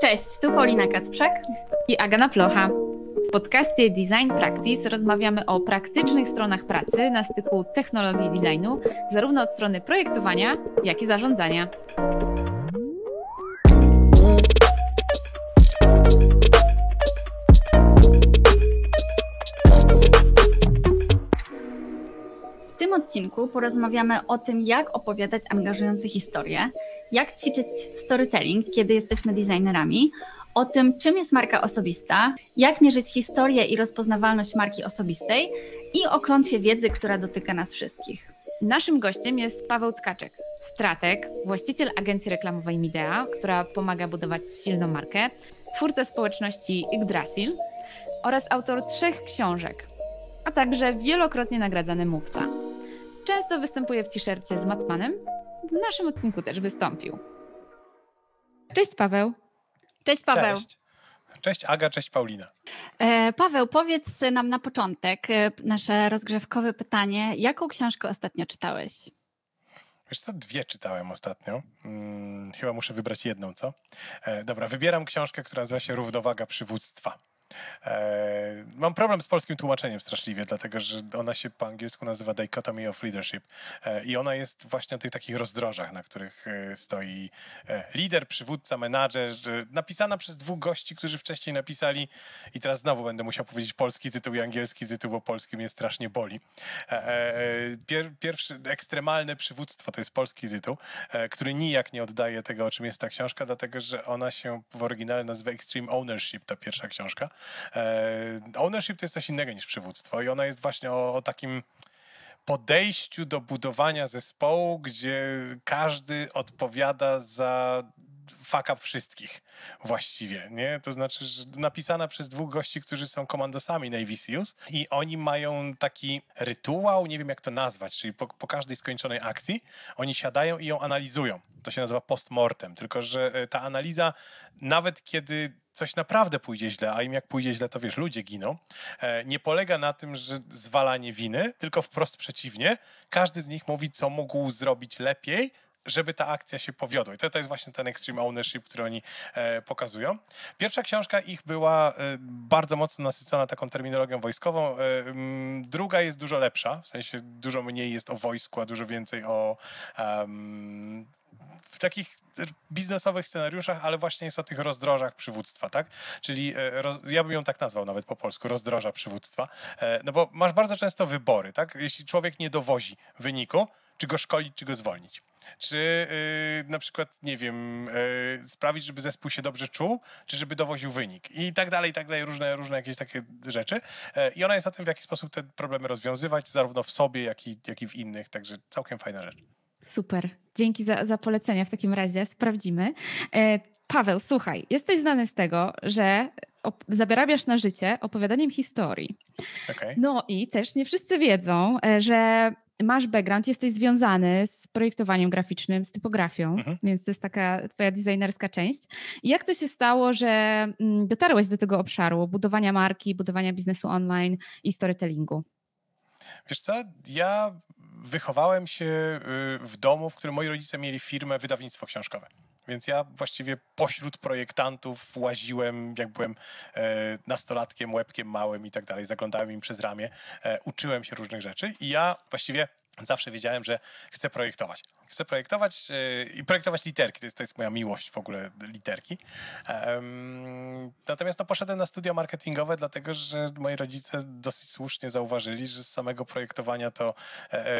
Cześć, tu Paulina Kacprzek i Agana Plocha. W podcaście Design Practice rozmawiamy o praktycznych stronach pracy na styku technologii designu, zarówno od strony projektowania, jak i zarządzania. odcinku porozmawiamy o tym, jak opowiadać angażujące historie, jak ćwiczyć storytelling, kiedy jesteśmy designerami, o tym, czym jest marka osobista, jak mierzyć historię i rozpoznawalność marki osobistej i o klątwie wiedzy, która dotyka nas wszystkich. Naszym gościem jest Paweł Tkaczek, strateg, właściciel agencji reklamowej Midea, która pomaga budować silną markę, twórca społeczności Yggdrasil oraz autor trzech książek, a także wielokrotnie nagradzany mówca. Często występuje w t-shircie z Matmanem. W naszym odcinku też wystąpił. Cześć Paweł. Cześć Paweł. Cześć. Cześć Aga, cześć Paulina. E, Paweł, powiedz nam na początek e, nasze rozgrzewkowe pytanie. Jaką książkę ostatnio czytałeś? Wiesz co, dwie czytałem ostatnio. Hmm, chyba muszę wybrać jedną, co? E, dobra, wybieram książkę, która nazywa się Równowaga Przywództwa. E, mam problem z polskim tłumaczeniem straszliwie, dlatego że ona się po angielsku nazywa Dichotomy of Leadership e, i ona jest właśnie o tych takich rozdrożach, na których e, stoi lider, przywódca, menadżer, napisana przez dwóch gości, którzy wcześniej napisali i teraz znowu będę musiał powiedzieć polski tytuł i angielski tytuł, bo polski mnie strasznie boli. Pier, pierwszy, ekstremalne przywództwo to jest polski tytuł, który nijak nie oddaje tego, o czym jest ta książka, dlatego że ona się w oryginale nazywa Extreme Ownership, ta pierwsza książka. E, ownership to jest coś innego niż przywództwo i ona jest właśnie o, o takim podejściu do budowania zespołu, gdzie każdy odpowiada za fuck up wszystkich właściwie, nie? To znaczy, że napisana przez dwóch gości, którzy są komandosami Navy Seals i oni mają taki rytuał, nie wiem jak to nazwać, czyli po, po każdej skończonej akcji oni siadają i ją analizują. To się nazywa postmortem, tylko że e, ta analiza nawet kiedy coś naprawdę pójdzie źle, a im jak pójdzie źle, to wiesz, ludzie giną, e, nie polega na tym, że zwalanie winy, tylko wprost przeciwnie. Każdy z nich mówi, co mógł zrobić lepiej, żeby ta akcja się powiodła. I to, to jest właśnie ten extreme ownership, który oni e, pokazują. Pierwsza książka ich była e, bardzo mocno nasycona taką terminologią wojskową. E, m, druga jest dużo lepsza, w sensie dużo mniej jest o wojsku, a dużo więcej o um, w takich biznesowych scenariuszach, ale właśnie jest o tych rozdrożach przywództwa, tak? Czyli e, roz, ja bym ją tak nazwał nawet po polsku, rozdroża przywództwa, e, no bo masz bardzo często wybory, tak? Jeśli człowiek nie dowozi wyniku, czy go szkolić, czy go zwolnić. Czy yy, na przykład, nie wiem, yy, sprawić, żeby zespół się dobrze czuł, czy żeby dowoził wynik i tak dalej, i tak dalej, różne, różne jakieś takie rzeczy. Yy, I ona jest o tym, w jaki sposób te problemy rozwiązywać, zarówno w sobie, jak i, jak i w innych, także całkiem fajna rzecz. Super. Dzięki za, za polecenia w takim razie. Sprawdzimy. E, Paweł, słuchaj, jesteś znany z tego, że zabierabiasz na życie opowiadaniem historii. Okay. No i też nie wszyscy wiedzą, e, że masz background, jesteś związany z projektowaniem graficznym, z typografią, mhm. więc to jest taka twoja designerska część. jak to się stało, że mm, dotarłeś do tego obszaru budowania marki, budowania biznesu online i storytellingu? Wiesz co, ja wychowałem się y, w domu, w którym moi rodzice mieli firmę wydawnictwo książkowe. Więc ja właściwie pośród projektantów łaziłem, jak byłem e, nastolatkiem, łebkiem małym i tak dalej, zaglądałem im przez ramię, e, uczyłem się różnych rzeczy i ja właściwie zawsze wiedziałem, że chcę projektować. Chcę projektować e, i projektować literki. To jest, to jest moja miłość w ogóle, literki. natomiast no, poszedłem na studia marketingowe, dlatego że moi rodzice dosyć słusznie zauważyli, że z samego projektowania to... E, e,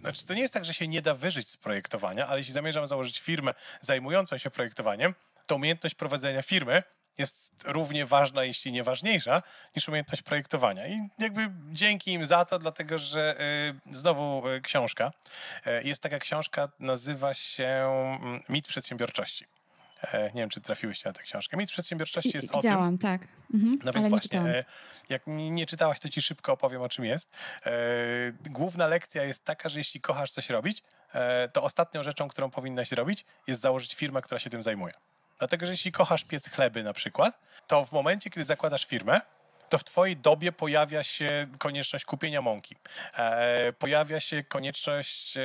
znaczy, to nie jest tak, że się nie da wyżyć z projektowania, ale jeśli zamierzam założyć firmę zajmującą się projektowaniem, to umiejętność prowadzenia firmy jest równie ważna, jeśli nie ważniejsza, niż umiejętność projektowania. I jakby dzięki im za to, dlatego że y, znowu y, książka. Y, jest taka książka, nazywa się mm, Mit Przedsiębiorczości. E, nie wiem, czy trafiłeś na tę książkę. Mit przedsiębiorczości jest Widziałam, o tym. Widziałam, tak. Mhm, no więc właśnie, e, jak nie czytałaś, to ci szybko opowiem, o czym jest. E, główna lekcja jest taka, że jeśli kochasz coś robić, to ostatnią rzeczą, którą powinnaś robić, jest założyć firmę, która się tym zajmuje. Dlatego, że jeśli kochasz piec chleby na przykład, to w momencie, kiedy zakładasz firmę, to w Twojej dobie pojawia się konieczność kupienia mąki, e, pojawia się konieczność e,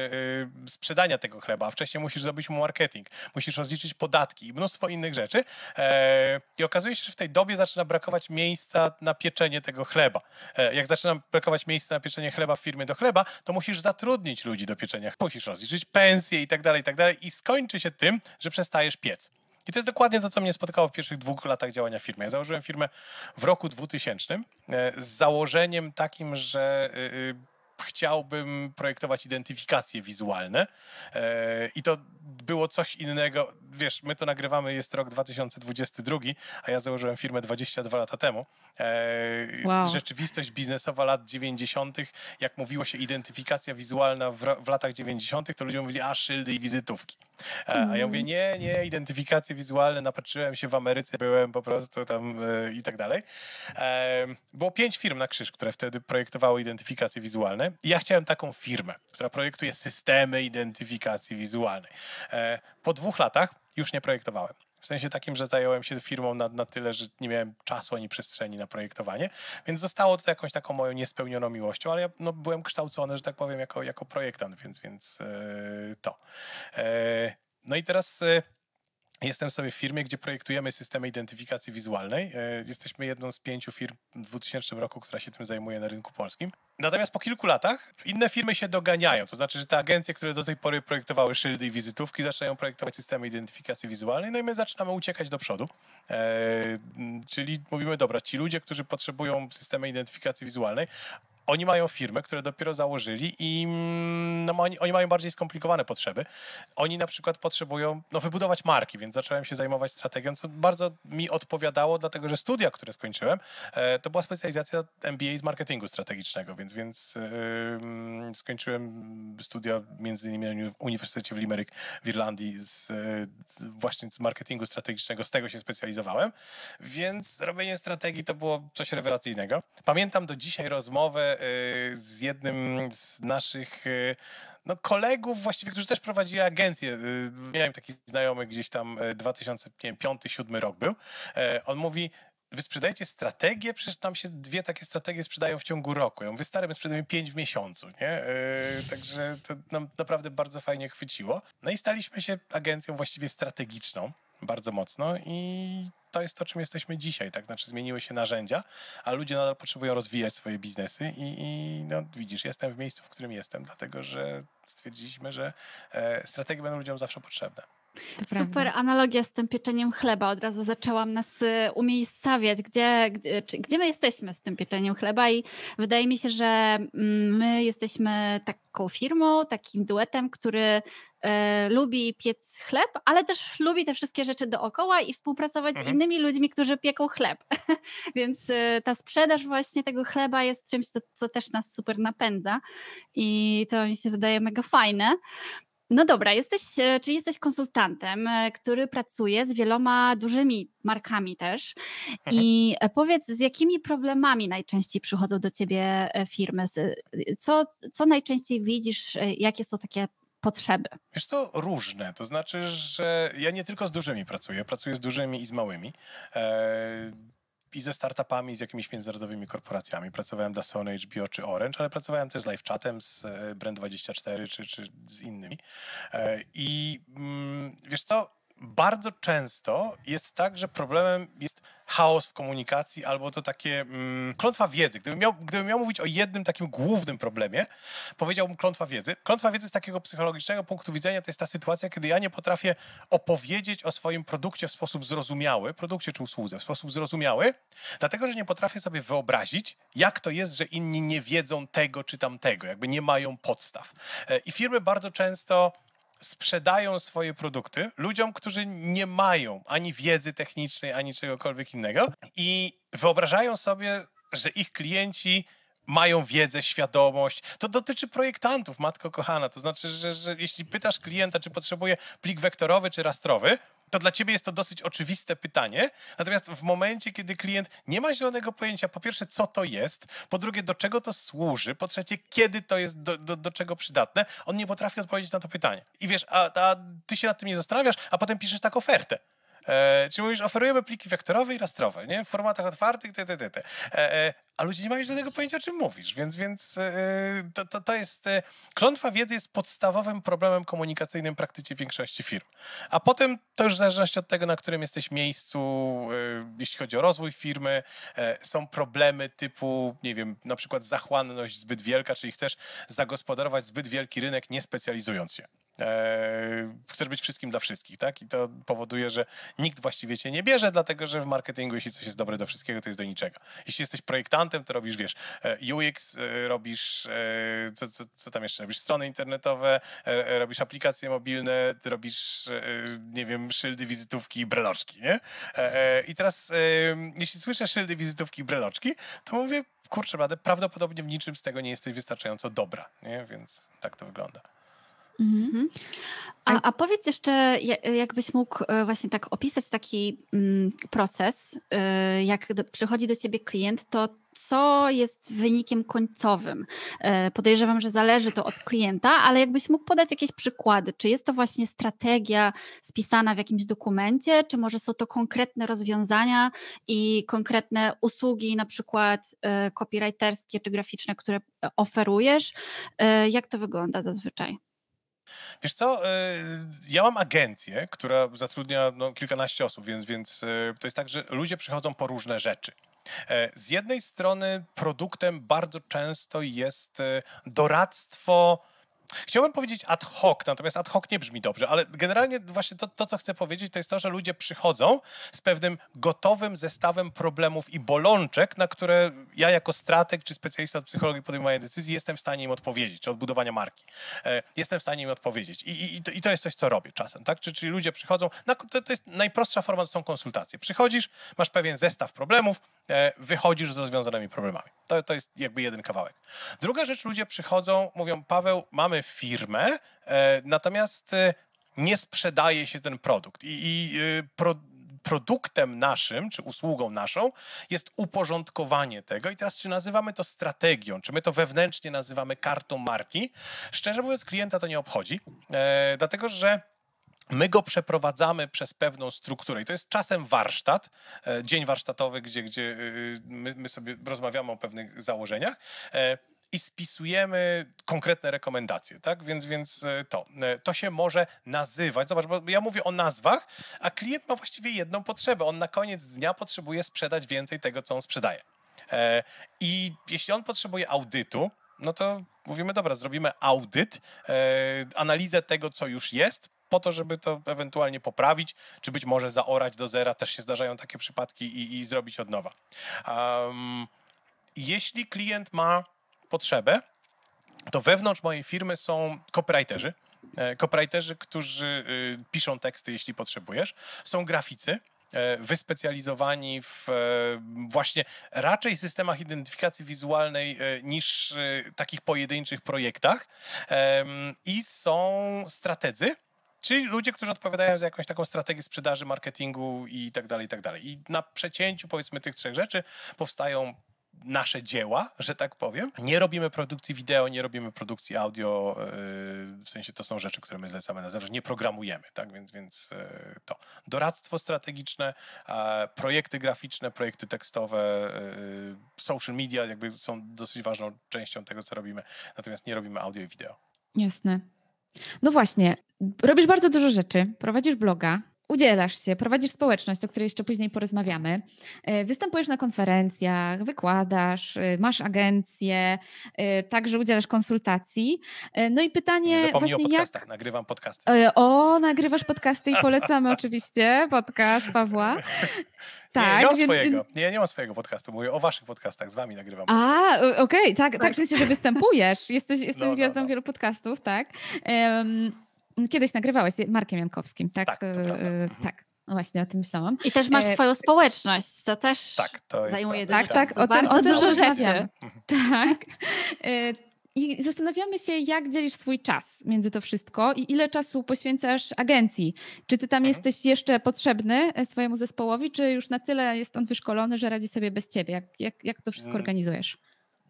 sprzedania tego chleba, a wcześniej musisz zrobić mu marketing, musisz rozliczyć podatki i mnóstwo innych rzeczy. E, I okazuje się, że w tej dobie zaczyna brakować miejsca na pieczenie tego chleba. E, jak zaczyna brakować miejsca na pieczenie chleba w firmie do chleba, to musisz zatrudnić ludzi do pieczenia, musisz rozliczyć pensje i tak dalej, i tak dalej. I skończy się tym, że przestajesz piec. I to jest dokładnie to, co mnie spotkało w pierwszych dwóch latach działania firmy. Ja założyłem firmę w roku 2000 e, z założeniem takim, że e, e, chciałbym projektować identyfikacje wizualne. E, I to było coś innego. Wiesz, my to nagrywamy, jest rok 2022, a ja założyłem firmę 22 lata temu. E, wow. Rzeczywistość biznesowa lat 90., jak mówiło się identyfikacja wizualna w, w latach 90., to ludzie mówili, a szyldy i wizytówki. E, a ja mhm. mówię, nie, nie, identyfikacje wizualne, napatrzyłem się w Ameryce, byłem po prostu tam i tak dalej. Było pięć firm na krzyż, które wtedy projektowały identyfikacje wizualne ja chciałem taką firmę, która projektuje systemy identyfikacji wizualnej. E, po dwóch latach już nie projektowałem. W sensie takim, że zająłem się firmą na, na tyle, że nie miałem czasu ani przestrzeni na projektowanie, więc zostało to jakąś taką moją niespełnioną miłością, ale ja no, byłem kształcony, że tak powiem, jako, jako projektant, więc, więc yy, to. Yy, no i teraz... Yy, Jestem sobie w firmie, gdzie projektujemy systemy identyfikacji wizualnej. E, jesteśmy jedną z pięciu firm w 2000 roku, która się tym zajmuje na rynku polskim. Natomiast po kilku latach inne firmy się doganiają. To znaczy, że te agencje, które do tej pory projektowały szyldy i wizytówki, zaczynają projektować systemy identyfikacji wizualnej, no i my zaczynamy uciekać do przodu. Eee, czyli mówimy, dobra, ci ludzie, którzy potrzebują systemy identyfikacji wizualnej, oni mają firmę, które dopiero założyli i mm, no, oni, oni, mają bardziej skomplikowane potrzeby. Oni na przykład potrzebują no, wybudować marki, więc zacząłem się zajmować strategią, co bardzo mi odpowiadało, dlatego że studia, które skończyłem, e, to była specjalizacja MBA z marketingu strategicznego, więc, więc e, mm, skończyłem studia między innymi na Uniwersytecie w Limerick w Irlandii z, e, z, właśnie z marketingu strategicznego, z tego się specjalizowałem, więc robienie strategii to było coś rewelacyjnego. Pamiętam do dzisiaj rozmowę Y, z jednym z naszych y, no, kolegów właściwie, którzy też prowadzili agencję. Y, miałem taki znajomy gdzieś tam 2005-2007 rok był. On mówi, wy sprzedajcie strategię, przecież tam się dwie takie strategie sprzedają w ciągu roku. Ja mówię, stary, my sprzedajemy pięć w miesiącu, nie? Yy, także to nam naprawdę bardzo fajnie chwyciło. No i staliśmy się agencją właściwie strategiczną bardzo mocno i to jest to, czym jesteśmy dzisiaj, tak? Znaczy zmieniły się narzędzia, a ludzie nadal potrzebują rozwijać swoje biznesy i, i no, widzisz, jestem w miejscu, w którym jestem, dlatego że stwierdziliśmy, że e, strategie będą ludziom zawsze potrzebne. Super analogia z tym pieczeniem chleba. Od razu zaczęłam nas y, umiejscawiać, gdzie, gdzie, gdzie my jesteśmy z tym pieczeniem chleba, i wydaje mi się, że mm, my jesteśmy taką firmą, takim duetem, który E, lubi piec chleb, ale też lubi te wszystkie rzeczy dookoła i współpracować mhm. z innymi ludźmi, którzy pieką chleb. Więc e, ta sprzedaż właśnie tego chleba jest czymś, co, co też nas super napędza i to mi się wydaje mega fajne. No dobra, jesteś, e, czyli jesteś konsultantem, który pracuje z wieloma dużymi markami też. I mhm. powiedz, z jakimi problemami najczęściej przychodzą do ciebie firmy? Co, co najczęściej widzisz, jakie są takie potrzeby? Wiesz to różne. To znaczy, że ja nie tylko z dużymi pracuję, pracuję z dużymi i z małymi. E, i ze startupami, z jakimiś międzynarodowymi korporacjami. Pracowałem dla Sony, HBO czy Orange, ale pracowałem też z chatem, z e, Brand24 czy, czy z innymi. E, I mm, wiesz co, bardzo często jest tak, że problemem jest chaos w komunikacji albo to takie mm, klątwa wiedzy. Gdybym miał, gdybym miał mówić o jednym takim głównym problemie, powiedziałbym klątwa wiedzy. Klątwa wiedzy z takiego psychologicznego punktu widzenia to jest ta sytuacja, kiedy ja nie potrafię opowiedzieć o swoim produkcie w sposób zrozumiały, produkcie czy usłudze w sposób zrozumiały, dlatego że nie potrafię sobie wyobrazić, jak to jest, że inni nie wiedzą tego czy tamtego, jakby nie mają podstaw. E, I firmy bardzo często sprzedają swoje produkty ludziom, którzy nie mają ani wiedzy technicznej, ani czegokolwiek innego i wyobrażają sobie, że ich klienci mają wiedzę, świadomość. To dotyczy projektantów, matko kochana. To znaczy, że, że jeśli pytasz klienta, czy potrzebuje plik wektorowy czy rastrowy, to dla ciebie jest to dosyć oczywiste pytanie. Natomiast w momencie, kiedy klient nie ma zielonego pojęcia, po pierwsze, co to jest, po drugie, do czego to służy, po trzecie, kiedy to jest, do, do, do czego przydatne, on nie potrafi odpowiedzieć na to pytanie. I wiesz, a, a ty się nad tym nie zastanawiasz, a potem piszesz tak ofertę. E, mówisz, oferujemy pliki wektorowe i rastrowe, nie? W formatach otwartych, te, te, te, e, e, a ludzie nie mają żadnego pojęcia, o czym mówisz, więc, więc e, to, to, to jest... E, klątwa wiedzy jest podstawowym problemem komunikacyjnym praktycznie większości firm. A potem to już w zależności od tego, na którym jesteś miejscu, e, jeśli chodzi o rozwój firmy, e, są problemy typu, nie wiem, na przykład zachłanność zbyt wielka, czyli chcesz zagospodarować zbyt wielki rynek, nie specjalizując się. E, chcesz być wszystkim dla wszystkich, tak? I to powoduje, że nikt właściwie cię nie bierze, dlatego że w marketingu, jeśli coś jest dobre do wszystkiego, to jest do niczego. Jeśli jesteś projektantem, to robisz, wiesz, e, UX, e, robisz, co, co, co tam jeszcze, robisz strony internetowe, robisz aplikacje mobilne, robisz, nie wiem, szyldy, wizytówki i breloczki, nie? I teraz, jeśli słyszę szyldy, wizytówki i breloczki, to mówię, kurczę, prawdopodobnie w niczym z tego nie jesteś wystarczająco dobra, nie? Więc tak to wygląda. Mhm. mhm. A, a, powiedz jeszcze, jakbyś mógł e, właśnie tak opisać taki mm, proces, e, jak przychodzi do ciebie klient, to co jest wynikiem końcowym? E, podejrzewam, że zależy to od klienta, ale jakbyś mógł podać jakieś przykłady, czy jest to właśnie strategia spisana w jakimś dokumencie, czy może są to konkretne rozwiązania i konkretne usługi, na przykład copywriterskie czy graficzne, które oferujesz? Jak to wygląda zazwyczaj? Wiesz co, e, ja mam agencję, która zatrudnia no, kilkanaście osób, więc, więc e, to jest tak, że ludzie przychodzą po różne rzeczy. E, z jednej strony produktem bardzo często jest doradztwo Chciałbym powiedzieć ad hoc, natomiast ad hoc nie brzmi dobrze, ale generalnie właśnie to, to, co chcę powiedzieć, to jest to, że ludzie przychodzą z pewnym gotowym zestawem problemów i bolączek, na które ja jako strateg czy specjalista od psychologii podejmowania decyzji jestem w stanie im odpowiedzieć, czy odbudowania marki. E, jestem w stanie im odpowiedzieć I, i, i to jest coś, co robię czasem, tak? Czyli, czyli ludzie przychodzą, na, to, to jest najprostsza forma, to są konsultacje. Przychodzisz, masz pewien zestaw problemów, E, wychodzisz z rozwiązanymi problemami. To, to jest jakby jeden kawałek. Druga rzecz, ludzie przychodzą, mówią, Paweł, mamy firmę, e, natomiast e, nie sprzedaje się ten produkt. I, i pro, produktem naszym, czy usługą naszą, jest uporządkowanie tego. I teraz, czy nazywamy to strategią, czy my to wewnętrznie nazywamy kartą marki? Szczerze mówiąc, klienta to nie obchodzi, dlatego że my go przeprowadzamy przez pewną strukturę. I to jest czasem warsztat, e, dzień warsztatowy, gdzie, gdzie e, e, my, my sobie rozmawiamy o pewnych założeniach i spisujemy konkretne rekomendacje, tak? Więc, więc to, to się może nazywać. Zobacz, bo ja mówię o nazwach, a klient ma właściwie jedną potrzebę. On na koniec dnia potrzebuje sprzedać więcej tego, co on sprzedaje. I jeśli on potrzebuje audytu, no to mówimy, dobra, zrobimy audyt, analizę tego, co już jest, po to, żeby to ewentualnie poprawić, czy być może zaorać do zera, też się zdarzają takie przypadki i, i zrobić od nowa. Um, jeśli klient ma potrzebę, to wewnątrz mojej firmy są copywriterzy, e, copywriterzy, którzy y, piszą teksty, jeśli potrzebujesz. Są graficy, e, wyspecjalizowani w e, właśnie raczej systemach identyfikacji wizualnej niż takich pojedynczych projektach. I są strategzy, Czyli ludzie, którzy odpowiadają za jakąś taką strategię sprzedaży, marketingu i tak dalej, i tak dalej. I na przecięciu powiedzmy tych trzech rzeczy powstają nasze dzieła, że tak powiem. Nie robimy produkcji wideo, nie robimy produkcji audio, yy, w sensie to są rzeczy, które my zlecamy na zewnątrz, nie programujemy, tak, więc, więc yy, to. Doradztwo strategiczne, projekty graficzne, projekty tekstowe, yy, social media jakby są dosyć ważną częścią tego, co robimy, natomiast nie robimy audio i wideo. Jasne. No właśnie, robisz bardzo dużo rzeczy, prowadzisz bloga, udzielasz się, prowadzisz społeczność, o której jeszcze później porozmawiamy, e, występujesz na konferencjach, wykładasz, e, masz agencję, e, także udzielasz konsultacji. No i pytanie Nie właśnie o podcastach, jak... nagrywam podcasty. O, nagrywasz podcasty i polecamy oczywiście podcast Pawła. Tak, nie, mam więc... swojego. Nie, nie mam swojego podcastu, mówię o waszych podcastach, z wami nagrywam. A, okej, okay, tak, tak, w sensie, że występujesz, jesteś, jesteś no, no gwiazdą no, no. wielu podcastów, tak. Um, kiedyś nagrywałeś z Markiem Jankowskim, tak? Tak, e, mhm. tak. No właśnie o tym myślałam. I też masz e, swoją społeczność, co też tak, to zajmuje tak, dużo tak, czasu. Tak, o tym o dużo rzeczy. Mhm. tak. E, I zastanawiamy się, jak dzielisz swój czas między to wszystko i ile czasu poświęcasz agencji. Czy ty tam mhm. jesteś jeszcze potrzebny swojemu zespołowi, czy już na tyle jest on wyszkolony, że radzi sobie bez ciebie? Jak, jak, jak to wszystko mm. organizujesz?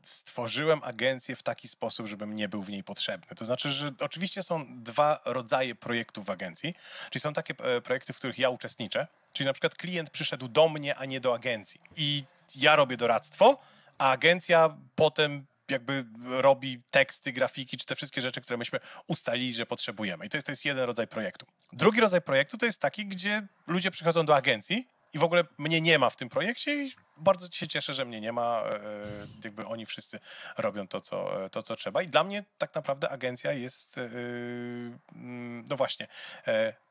stworzyłem agencję w taki sposób, żebym nie był w niej potrzebny. To znaczy, że oczywiście są dwa rodzaje projektów w agencji, czyli są takie e, projekty, w których ja uczestniczę, czyli na przykład klient przyszedł do mnie, a nie do agencji i ja robię doradztwo, a agencja potem jakby robi teksty, grafiki, czy te wszystkie rzeczy, które myśmy ustalili, że potrzebujemy. I to jest, to jest jeden rodzaj projektu. Drugi rodzaj projektu to jest taki, gdzie ludzie przychodzą do agencji i w ogóle mnie nie ma w tym projekcie i bardzo się cieszę, że mnie nie ma. E, jakby oni wszyscy robią to co, e, to, co trzeba. I dla mnie tak naprawdę agencja jest, e, mm, no właśnie,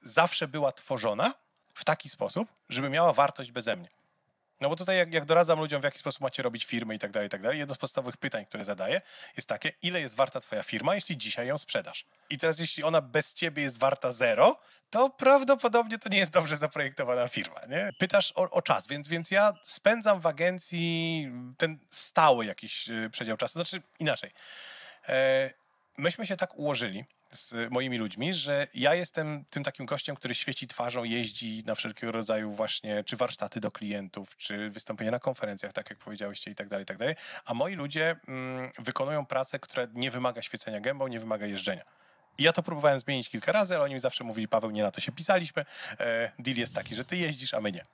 zawsze była tworzona w taki sposób, żeby miała wartość beze mnie. No bo tutaj jak, jak doradzam ludziom, w jaki sposób macie robić firmy i tak dalej, i tak dalej, jedno z podstawowych pytań, które zadaję jest takie, ile jest warta twoja firma, jeśli dzisiaj ją sprzedasz? I teraz jeśli ona bez ciebie jest warta zero, to prawdopodobnie to nie jest dobrze zaprojektowana firma, nie? Pytasz o, o czas, więc, więc ja spędzam w agencji ten stały jakiś y, przedział czasu, znaczy inaczej. E, myśmy się tak ułożyli, z moimi ludźmi, że ja jestem tym takim gościem, który świeci twarzą, jeździ na wszelkiego rodzaju właśnie, czy warsztaty do klientów, czy wystąpienia na konferencjach, tak jak powiedziałyście i tak dalej, i tak dalej, a moi ludzie mm, wykonują pracę, która nie wymaga świecenia gębą, nie wymaga jeżdżenia. I ja to próbowałem zmienić kilka razy, ale oni mi zawsze mówili, Paweł, nie na to się pisaliśmy, e, deal jest taki, że ty jeździsz, a my nie.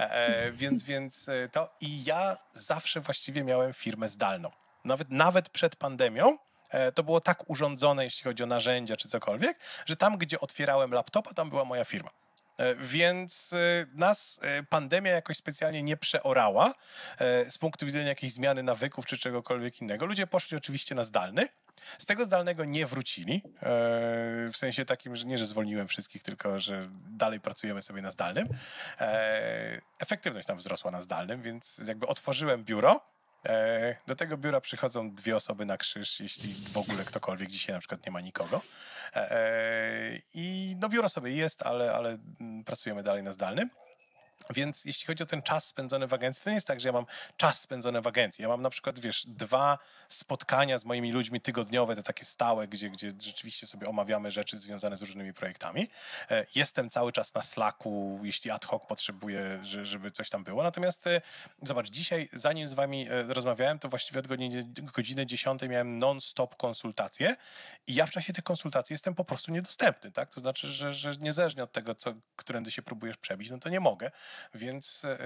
E, e więc, więc e, to i ja zawsze właściwie miałem firmę zdalną. Nawet, nawet przed pandemią, E, to było tak urządzone, jeśli chodzi o narzędzia czy cokolwiek, że tam, gdzie otwierałem laptopa, tam była moja firma. E, więc e, nas pandemia jakoś specjalnie nie przeorała z punktu widzenia jakiejś zmiany nawyków czy czegokolwiek innego. Ludzie poszli oczywiście na zdalny. Z tego zdalnego nie wrócili. W sensie takim, że nie, że zwolniłem wszystkich, tylko że dalej pracujemy sobie na zdalnym. Efektywność tam wzrosła na zdalnym, więc jakby otworzyłem biuro E, do tego biura przychodzą dwie osoby na krzyż, jeśli w ogóle ktokolwiek. Dzisiaj na przykład nie ma nikogo. E, e, I no biuro sobie jest, ale, ale mm, pracujemy dalej na zdalnym. Więc jeśli chodzi o ten czas spędzony w agencji, to nie jest tak, że ja mam czas spędzony w agencji. Ja mam na przykład, wiesz, dwa spotkania z moimi ludźmi tygodniowe, to takie stałe, gdzie, gdzie rzeczywiście sobie omawiamy rzeczy związane z różnymi projektami. E, jestem cały czas na Slacku, jeśli ad hoc potrzebuję, żeby coś tam było. Natomiast e, zobacz, dzisiaj, zanim z wami e, rozmawiałem, to właściwie od godziny, godziny 10 miałem non-stop konsultacje i ja w czasie tych konsultacji jestem po prostu niedostępny, tak? To znaczy, że, że niezależnie od tego, co, którędy się próbujesz przebić, no to nie mogę. Więc e,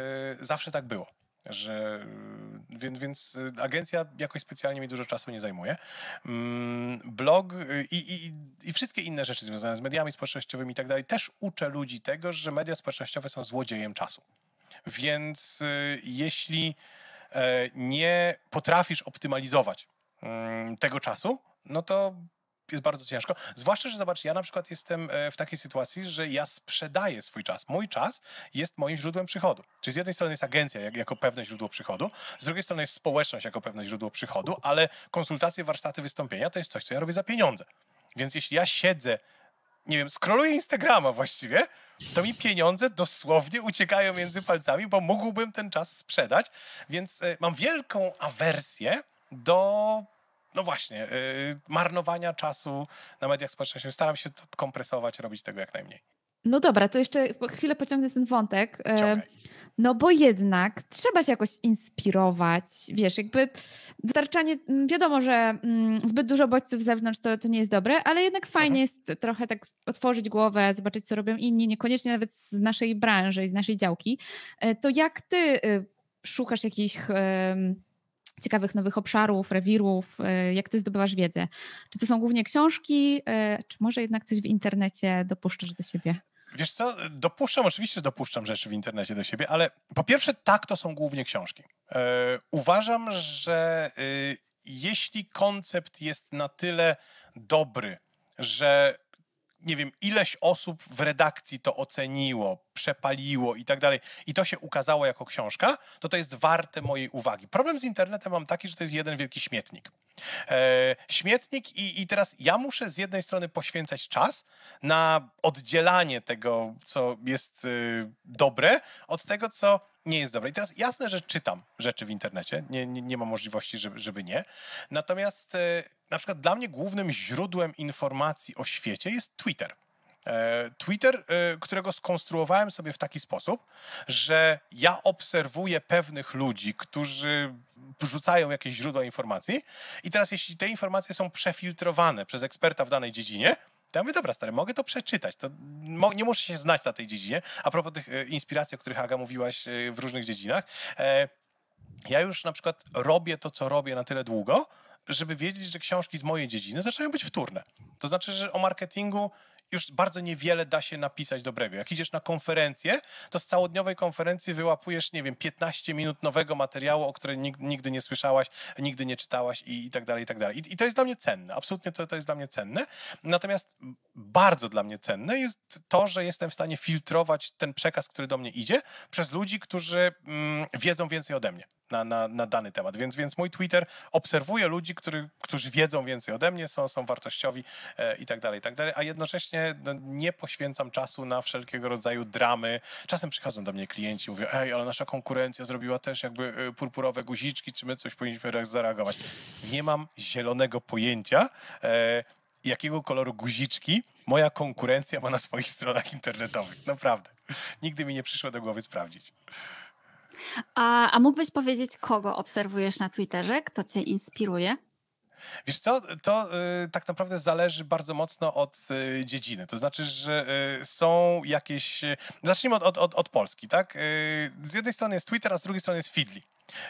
zawsze tak było że e, więc, więc e, agencja jakoś specjalnie mi dużo czasu nie zajmuje. Mm, blog i, i, i wszystkie inne rzeczy związane z mediami społecznościowymi i tak dalej też uczę ludzi tego, że media społecznościowe są złodziejem czasu. Więc jeśli nie potrafisz optymalizować mm, tego czasu, no to jest bardzo ciężko. Zwłaszcza, że zobacz, ja na przykład jestem e, w takiej sytuacji, że ja sprzedaję swój czas. Mój czas jest moim źródłem przychodu. Czyli z jednej strony jest agencja jako pewne źródło przychodu, z drugiej strony jest społeczność jako pewne źródło przychodu, ale konsultacje, warsztaty, wystąpienia to jest coś, co ja robię za pieniądze. Więc jeśli ja siedzę, nie wiem, skroluję Instagrama właściwie, to mi pieniądze dosłownie uciekają między palcami, bo mógłbym ten czas sprzedać, więc e, mam wielką awersję do no właśnie, yy, marnowania czasu na mediach społecznościowych. Staram się to kompresować, robić tego jak najmniej. No dobra, to jeszcze chwilę pociągnę ten wątek. E, Ciągaj. No bo jednak trzeba się jakoś inspirować. Wiesz, jakby dostarczanie, mm, wiadomo, że mm, zbyt dużo bodźców z zewnątrz to, to nie jest dobre, ale jednak fajnie mhm. jest trochę tak otworzyć głowę, zobaczyć, co robią inni, niekoniecznie nawet z naszej branży, z naszej działki. E, to jak ty y, szukasz jakichś ciekawych nowych obszarów, rewirów, e, jak ty zdobywasz wiedzę? Czy to są głównie książki, e, czy może jednak coś w internecie dopuszczasz do siebie? Wiesz co, dopuszczam, oczywiście, że dopuszczam rzeczy w internecie do siebie, ale po pierwsze, tak, to są głównie książki. E, uważam, że jeśli koncept jest na tyle dobry, że nie wiem, ileś osób w redakcji to oceniło, przepaliło i tak dalej, i to się ukazało jako książka, to to jest warte mojej uwagi. Problem z internetem mam taki, że to jest jeden wielki śmietnik. E, śmietnik i, i teraz ja muszę z jednej strony poświęcać czas na oddzielanie tego, co jest y, dobre, od tego, co nie jest dobre. I teraz jasne, że czytam rzeczy w internecie, nie, nie, nie ma możliwości, żeby, żeby nie. Natomiast e, na przykład dla mnie głównym źródłem informacji o świecie jest Twitter. E, Twitter, e, którego skonstruowałem sobie w taki sposób, że ja obserwuję pewnych ludzi, którzy rzucają jakieś źródła informacji, i teraz, jeśli te informacje są przefiltrowane przez eksperta w danej dziedzinie, ja mówię, dobra, stary, mogę to przeczytać. To mo nie muszę się znać na tej dziedzinie. A propos tych e, inspiracji, o których Aga mówiłaś e, w różnych dziedzinach. E, ja już na przykład robię to, co robię na tyle długo, żeby wiedzieć, że książki z mojej dziedziny zaczynają być wtórne. To znaczy, że o marketingu już bardzo niewiele da się napisać dobrego. Jak idziesz na konferencję, to z całodniowej konferencji wyłapujesz, nie wiem, 15 minut nowego materiału, o którym nigdy nie słyszałaś, nigdy nie czytałaś i, i tak dalej, i tak dalej. I, i to jest dla mnie cenne, absolutnie to, to jest dla mnie cenne. Natomiast bardzo dla mnie cenne jest to, że jestem w stanie filtrować ten przekaz, który do mnie idzie, przez ludzi, którzy mm, wiedzą więcej ode mnie na, na, na dany temat. Więc, więc mój Twitter obserwuje ludzi, który, którzy wiedzą więcej ode mnie, są, są wartościowi e, i tak dalej, i tak dalej, a jednocześnie no, nie poświęcam czasu na wszelkiego rodzaju dramy. Czasem przychodzą do mnie klienci, mówią, ej, ale nasza konkurencja zrobiła też jakby e, purpurowe guziczki, czy my coś powinniśmy zareagować. Nie mam zielonego pojęcia, e, jakiego koloru guziczki moja konkurencja ma na swoich stronach internetowych. Naprawdę. Nigdy mi nie przyszło do głowy sprawdzić. A, a mógłbyś powiedzieć, kogo obserwujesz na Twitterze? Kto cię inspiruje? Wiesz co, to y, tak naprawdę zależy bardzo mocno od y, dziedziny. To znaczy, że y, są jakieś... Y, zacznijmy od, od, od, od Polski, tak? Y, z jednej strony jest Twitter, a z drugiej strony jest Fidli.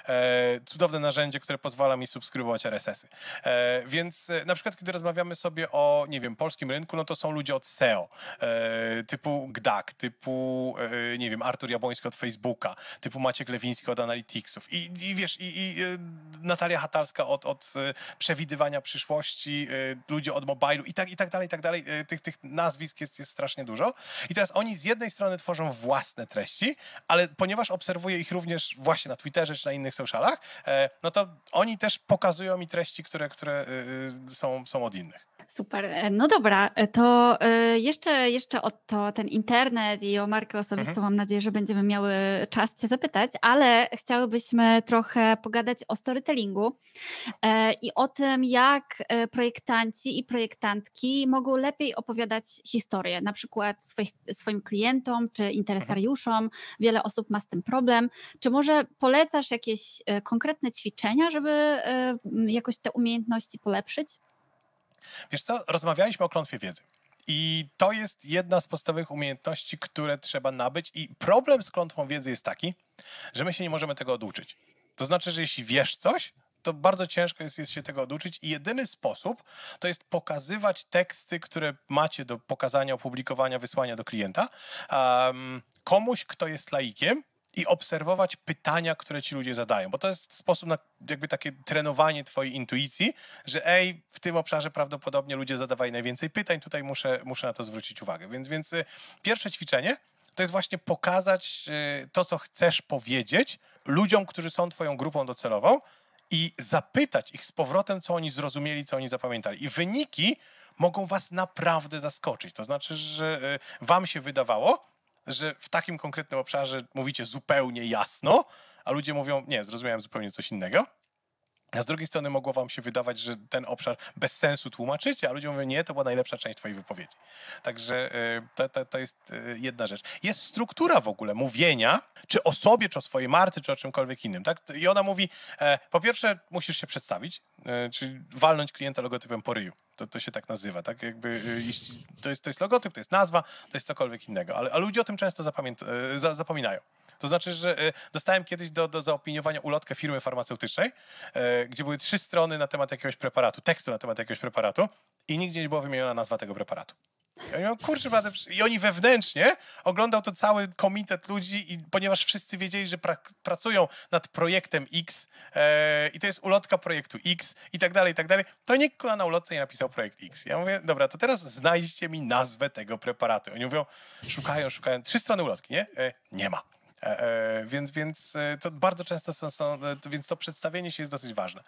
E, cudowne narzędzie, które pozwala mi subskrybować RSS-y. E, więc y, na przykład, kiedy rozmawiamy sobie o, nie wiem, polskim rynku, no to są ludzie od SEO, e, typu Gdak, typu, nie wiem, Artur Jabłoński od Facebooka, typu Maciek Lewiński od Analyticsów i, i wiesz, i, i Natalia Hatalska od, od przewidywania przyszłości, y, ludzie od mobilu i tak, i tak dalej, i tak dalej. Y, tych, tych nazwisk jest, jest strasznie dużo. I teraz oni z jednej strony tworzą własne treści, ale ponieważ obserwuję ich również właśnie na Twitterze czy na innych socialach, e, no to oni też pokazują mi treści, które, które y, są, są od innych. Super. E, no dobra, e, to e, jeszcze, jeszcze o to, ten internet i o markę osobistą mhm. mam nadzieję, że będziemy miały czas Cię zapytać, ale chciałybyśmy trochę pogadać o storytellingu i o tym, jak projektanci i projektantki mogą lepiej opowiadać historię, na przykład swoich, swoim klientom czy mhm. interesariuszom. Wiele osób ma z tym problem. Czy może polecasz jakieś konkretne ćwiczenia, żeby jakoś te umiejętności polepszyć? Wiesz co, rozmawialiśmy o klątwie wiedzy. I to jest jedna z podstawowych umiejętności, które trzeba nabyć. I problem z klątwą wiedzy jest taki, że my się nie możemy tego oduczyć. To znaczy, że jeśli wiesz coś, to bardzo ciężko jest, jest się tego oduczyć i jedyny sposób to jest pokazywać teksty, które macie do pokazania, opublikowania, wysłania do klienta um, komuś, kto jest laikiem, i obserwować pytania, które ci ludzie zadają, bo to jest sposób na jakby takie trenowanie twojej intuicji, że ej, w tym obszarze prawdopodobnie ludzie zadawali najwięcej pytań, tutaj muszę, muszę na to zwrócić uwagę. Więc, więc y, pierwsze ćwiczenie to jest właśnie pokazać y, to, co chcesz powiedzieć ludziom, którzy są twoją grupą docelową i zapytać ich z powrotem, co oni zrozumieli, co oni zapamiętali. I wyniki mogą was naprawdę zaskoczyć. To znaczy, że y, wam się wydawało, że w takim konkretnym obszarze mówicie zupełnie jasno, a ludzie mówią, nie, zrozumiałem zupełnie coś innego. A z drugiej strony mogło wam się wydawać, że ten obszar bez sensu tłumaczycie, a ludzie mówią, nie, to była najlepsza część twojej wypowiedzi. Także y, to, to, to jest y, jedna rzecz. Jest struktura w ogóle mówienia, czy o sobie, czy o swojej marce, czy o czymkolwiek innym. Tak? I ona mówi, e, po pierwsze musisz się przedstawić, e, czyli walnąć klienta logotypem po ryju. To, to się tak nazywa, tak? Jakby, y, to, jest, to jest logotyp, to jest nazwa, to jest cokolwiek innego, ale, ale ludzie o tym często e, zapominają. To znaczy, że e, dostałem kiedyś do, do zaopiniowania ulotkę firmy farmaceutycznej, e, gdzie były trzy strony na temat jakiegoś preparatu, tekstu na temat jakiegoś preparatu i nigdzie nie była wymieniona nazwa tego preparatu. I oni, kurczę, I oni wewnętrznie oglądał to cały komitet ludzi, i ponieważ wszyscy wiedzieli, że pra pracują nad projektem X e, i to jest ulotka projektu X i tak dalej, i tak dalej, to nikt na ulotce nie napisał projekt X. Ja mówię, dobra, to teraz znajdźcie mi nazwę tego preparatu. I oni mówią, szukają, szukają, trzy strony ulotki, nie? E, nie ma. E, e, więc, więc e, to bardzo często są, są, więc to przedstawienie się jest dosyć ważne.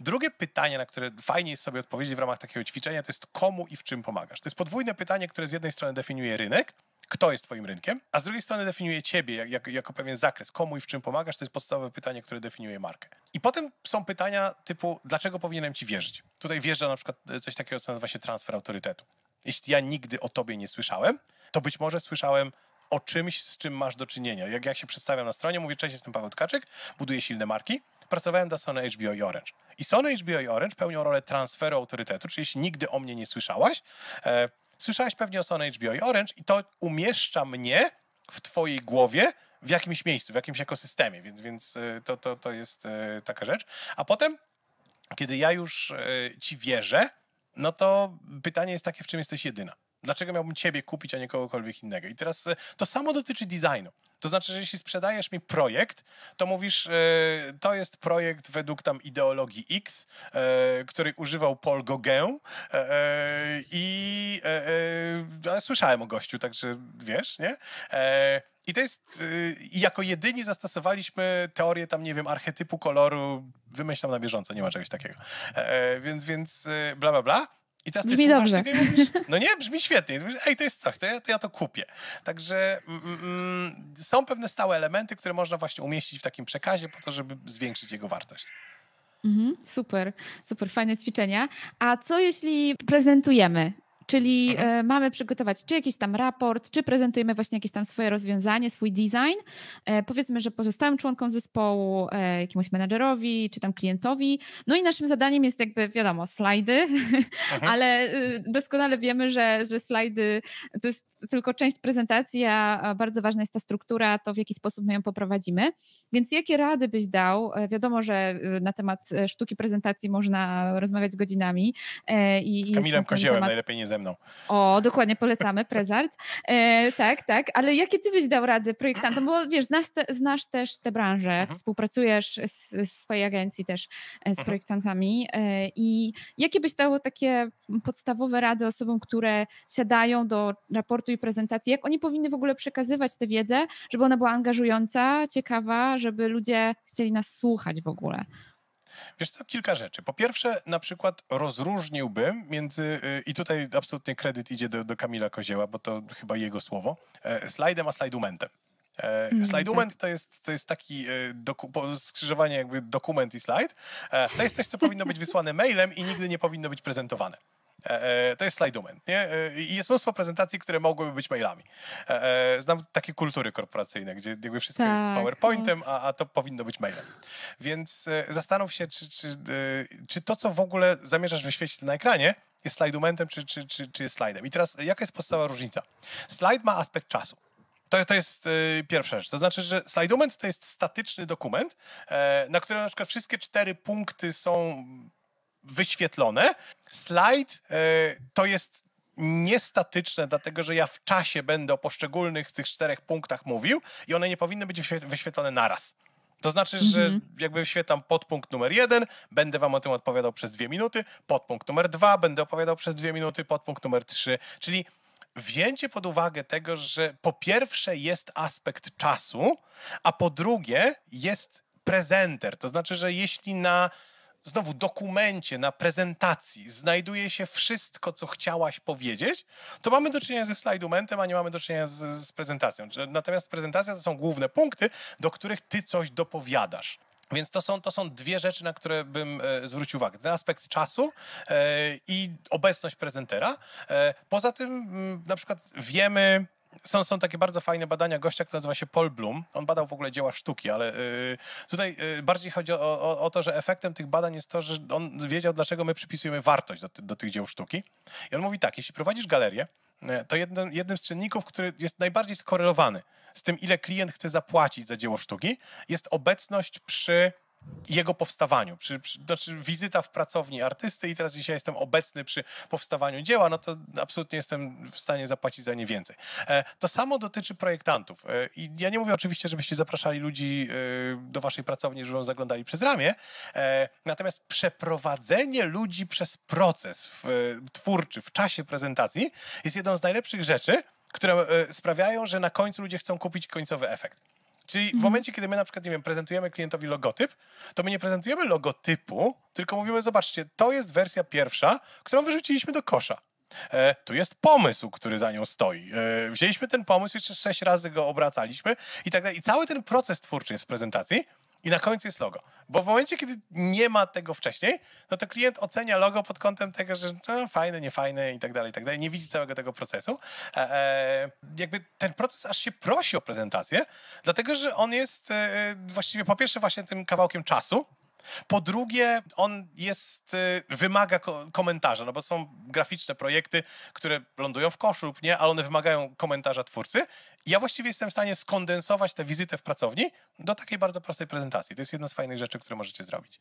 Drugie pytanie, na które fajnie jest sobie odpowiedzieć w ramach takiego ćwiczenia, to jest komu i w czym pomagasz. To jest podwójne pytanie, które z jednej strony definiuje rynek, kto jest twoim rynkiem, a z drugiej strony definiuje ciebie jak, jak, jako pewien zakres, komu i w czym pomagasz, to jest podstawowe pytanie, które definiuje markę. I potem są pytania typu, dlaczego powinienem ci wierzyć? Tutaj wjeżdża na przykład coś takiego, co nazywa się transfer autorytetu. Jeśli ja nigdy o tobie nie słyszałem, to być może słyszałem o czymś, z czym masz do czynienia. Jak jak się przedstawiam na stronie, mówię, cześć, jestem Paweł Tkaczyk, buduję silne marki, pracowałem dla Sony HBO i Orange. I Sony HBO i Orange pełnią rolę transferu autorytetu, czyli jeśli nigdy o mnie nie słyszałaś, e, słyszałaś pewnie o Sony HBO i Orange i to umieszcza mnie w twojej głowie w jakimś miejscu, w jakimś ekosystemie, więc, więc e, to, to, to jest e, taka rzecz. A potem, kiedy ja już e, ci wierzę, no to pytanie jest takie, w czym jesteś jedyna. Dlaczego miałbym ciebie kupić, a nie kogokolwiek innego? I teraz e, to samo dotyczy designu. To znaczy, że jeśli sprzedajesz mi projekt, to mówisz, yy, to jest projekt według tam ideologii X, yy, e, której używał Paul Gauguin i yy, słyszałem o gościu, także wiesz, nie? I to jest, jako jedyni zastosowaliśmy teorię tam, nie wiem, archetypu koloru, wymyślam na bieżąco, nie ma czegoś takiego. Więc, więc bla, bla, bla. I teraz brzmi ty słuchasz tego i mówisz, no nie, brzmi świetnie. Mówisz, Ej, to jest coś, to ja to, ja to kupię. Także mm, mm, mm, są pewne stałe elementy, które można właśnie umieścić w takim przekazie po to, żeby zwiększyć jego wartość. Mhm, super, super, fajne ćwiczenia. A co jeśli prezentujemy Czyli mhm. E, mamy przygotować czy jakiś tam raport, czy prezentujemy właśnie jakieś tam swoje rozwiązanie, swój design. E, powiedzmy, że pozostałym członkom zespołu, e, jakiemuś menedżerowi, czy tam klientowi. No i naszym zadaniem jest jakby, wiadomo, slajdy, mhm. ale y, doskonale wiemy, że, że slajdy to jest tylko część prezentacji, a bardzo ważna jest ta struktura, to w jaki sposób my ją poprowadzimy. Więc jakie rady byś dał? E, wiadomo, że e, na temat e, sztuki prezentacji można rozmawiać godzinami. I Z Kamilem Koziołem, temat... najlepiej nie ze mną. O, dokładnie, polecamy, prezart. E, tak, tak, ale jakie ty byś dał rady projektantom? Bo wiesz, znasz, te, znasz też tę branżę, mhm. współpracujesz z, w swojej agencji też z mhm. projektantami i jakie byś dał takie podstawowe rady osobom, które siadają do raportu raportu i prezentacji, jak oni powinny w ogóle przekazywać tę wiedzę, żeby ona była angażująca, ciekawa, żeby ludzie chcieli nas słuchać w ogóle. Wiesz co, kilka rzeczy. Po pierwsze, na przykład rozróżniłbym między, y, i tutaj absolutnie kredyt idzie do, do Kamila Kozieła, bo to chyba jego słowo, e, slajdem a slajdumentem. E, mm, Slajdument tak. to jest, to jest taki e, doku, skrzyżowanie jakby dokument i slajd. To jest coś, co powinno być wysłane mailem i nigdy nie powinno być prezentowane. E, e, to jest slajdumen. Nie? E, I jest mnóstwo prezentacji, które mogłyby być mailami. Znam takie kultury korporacyjne, gdzie jakby wszystko tak. jest PowerPointem, no. a, a, to powinno być mailem. Więc zastanów się, czy, czy, czy to, co w ogóle zamierzasz wyświetlić na ekranie, jest slajdumentem, czy, czy, czy, czy jest slajdem. I teraz jaka jest podstawowa różnica? Slajd ma aspekt czasu. To, to jest y, pierwsza rzecz. To znaczy, że slajdument to jest statyczny dokument, e, na którym na przykład wszystkie cztery punkty są wyświetlone. Slajd e, to jest niestatyczne, dlatego że ja w czasie będę o poszczególnych tych czterech punktach mówił i one nie powinny być wyświetlone naraz. To znaczy, że mhm. jakby wyświetlam podpunkt numer jeden, będę wam o tym odpowiadał przez dwie minuty, podpunkt numer dwa, będę opowiadał przez dwie minuty, podpunkt numer trzy, czyli wzięcie pod uwagę tego, że po pierwsze jest aspekt czasu, a po drugie jest prezenter. To znaczy, że jeśli na znowu dokumencie, na prezentacji znajduje się wszystko, co chciałaś powiedzieć, to mamy do czynienia ze slajdumentem, a nie mamy do czynienia z, z prezentacją. Natomiast prezentacja to są główne punkty, do których ty coś dopowiadasz. Więc to są, to są dwie rzeczy, na które bym e, zwrócił uwagę. Ten aspekt czasu e, i obecność prezentera. E, poza tym m, mm, na przykład wiemy, są, są takie bardzo fajne badania gościa, który nazywa się Paul Bloom. On badał w ogóle dzieła sztuki, ale y, tutaj y, bardziej chodzi o, o, o, to, że efektem tych badań jest to, że on wiedział, dlaczego my przypisujemy wartość do, do tych dzieł sztuki. I on mówi tak, jeśli prowadzisz galerię, y, to jednym, jednym z czynników, który jest najbardziej skorelowany z tym, ile klient chce zapłacić za dzieło sztuki, jest obecność przy jego powstawaniu. Przy, przy, znaczy wizyta w pracowni artysty i teraz dzisiaj jestem obecny przy powstawaniu dzieła, no to absolutnie jestem w stanie zapłacić za nie więcej. E, to samo dotyczy projektantów. E, I ja nie mówię oczywiście, żebyście zapraszali ludzi e, do waszej pracowni, żeby zaglądali przez ramię, e, natomiast przeprowadzenie ludzi przez proces w, e, twórczy w czasie prezentacji jest jedną z najlepszych rzeczy, które e, sprawiają, że na końcu ludzie chcą kupić końcowy efekt. Czyli w mhm. momencie, kiedy my na przykład, nie wiem, prezentujemy klientowi logotyp, to my nie prezentujemy logotypu, tylko mówimy, zobaczcie, to jest wersja pierwsza, którą wyrzuciliśmy do kosza. E, tu jest pomysł, który za nią stoi. E, wzięliśmy ten pomysł, jeszcze sześć razy go obracaliśmy i tak dalej. I cały ten proces twórczy jest w prezentacji, i na końcu jest logo. Bo w momencie, kiedy nie ma tego wcześniej, no to klient ocenia logo pod kątem tego, że no, fajne, niefajne i tak dalej, i tak dalej. Nie widzi całego tego procesu. E, e jakby ten proces aż się prosi o prezentację, dlatego że on jest e, właściwie po pierwsze właśnie tym kawałkiem czasu, po drugie, on jest, y, wymaga komentarza, no bo są graficzne projekty, które lądują w koszu, nie, ale one wymagają komentarza twórcy. Ja właściwie jestem w stanie skondensować tę wizytę w pracowni do takiej bardzo prostej prezentacji. To jest jedna z fajnych rzeczy, które możecie zrobić.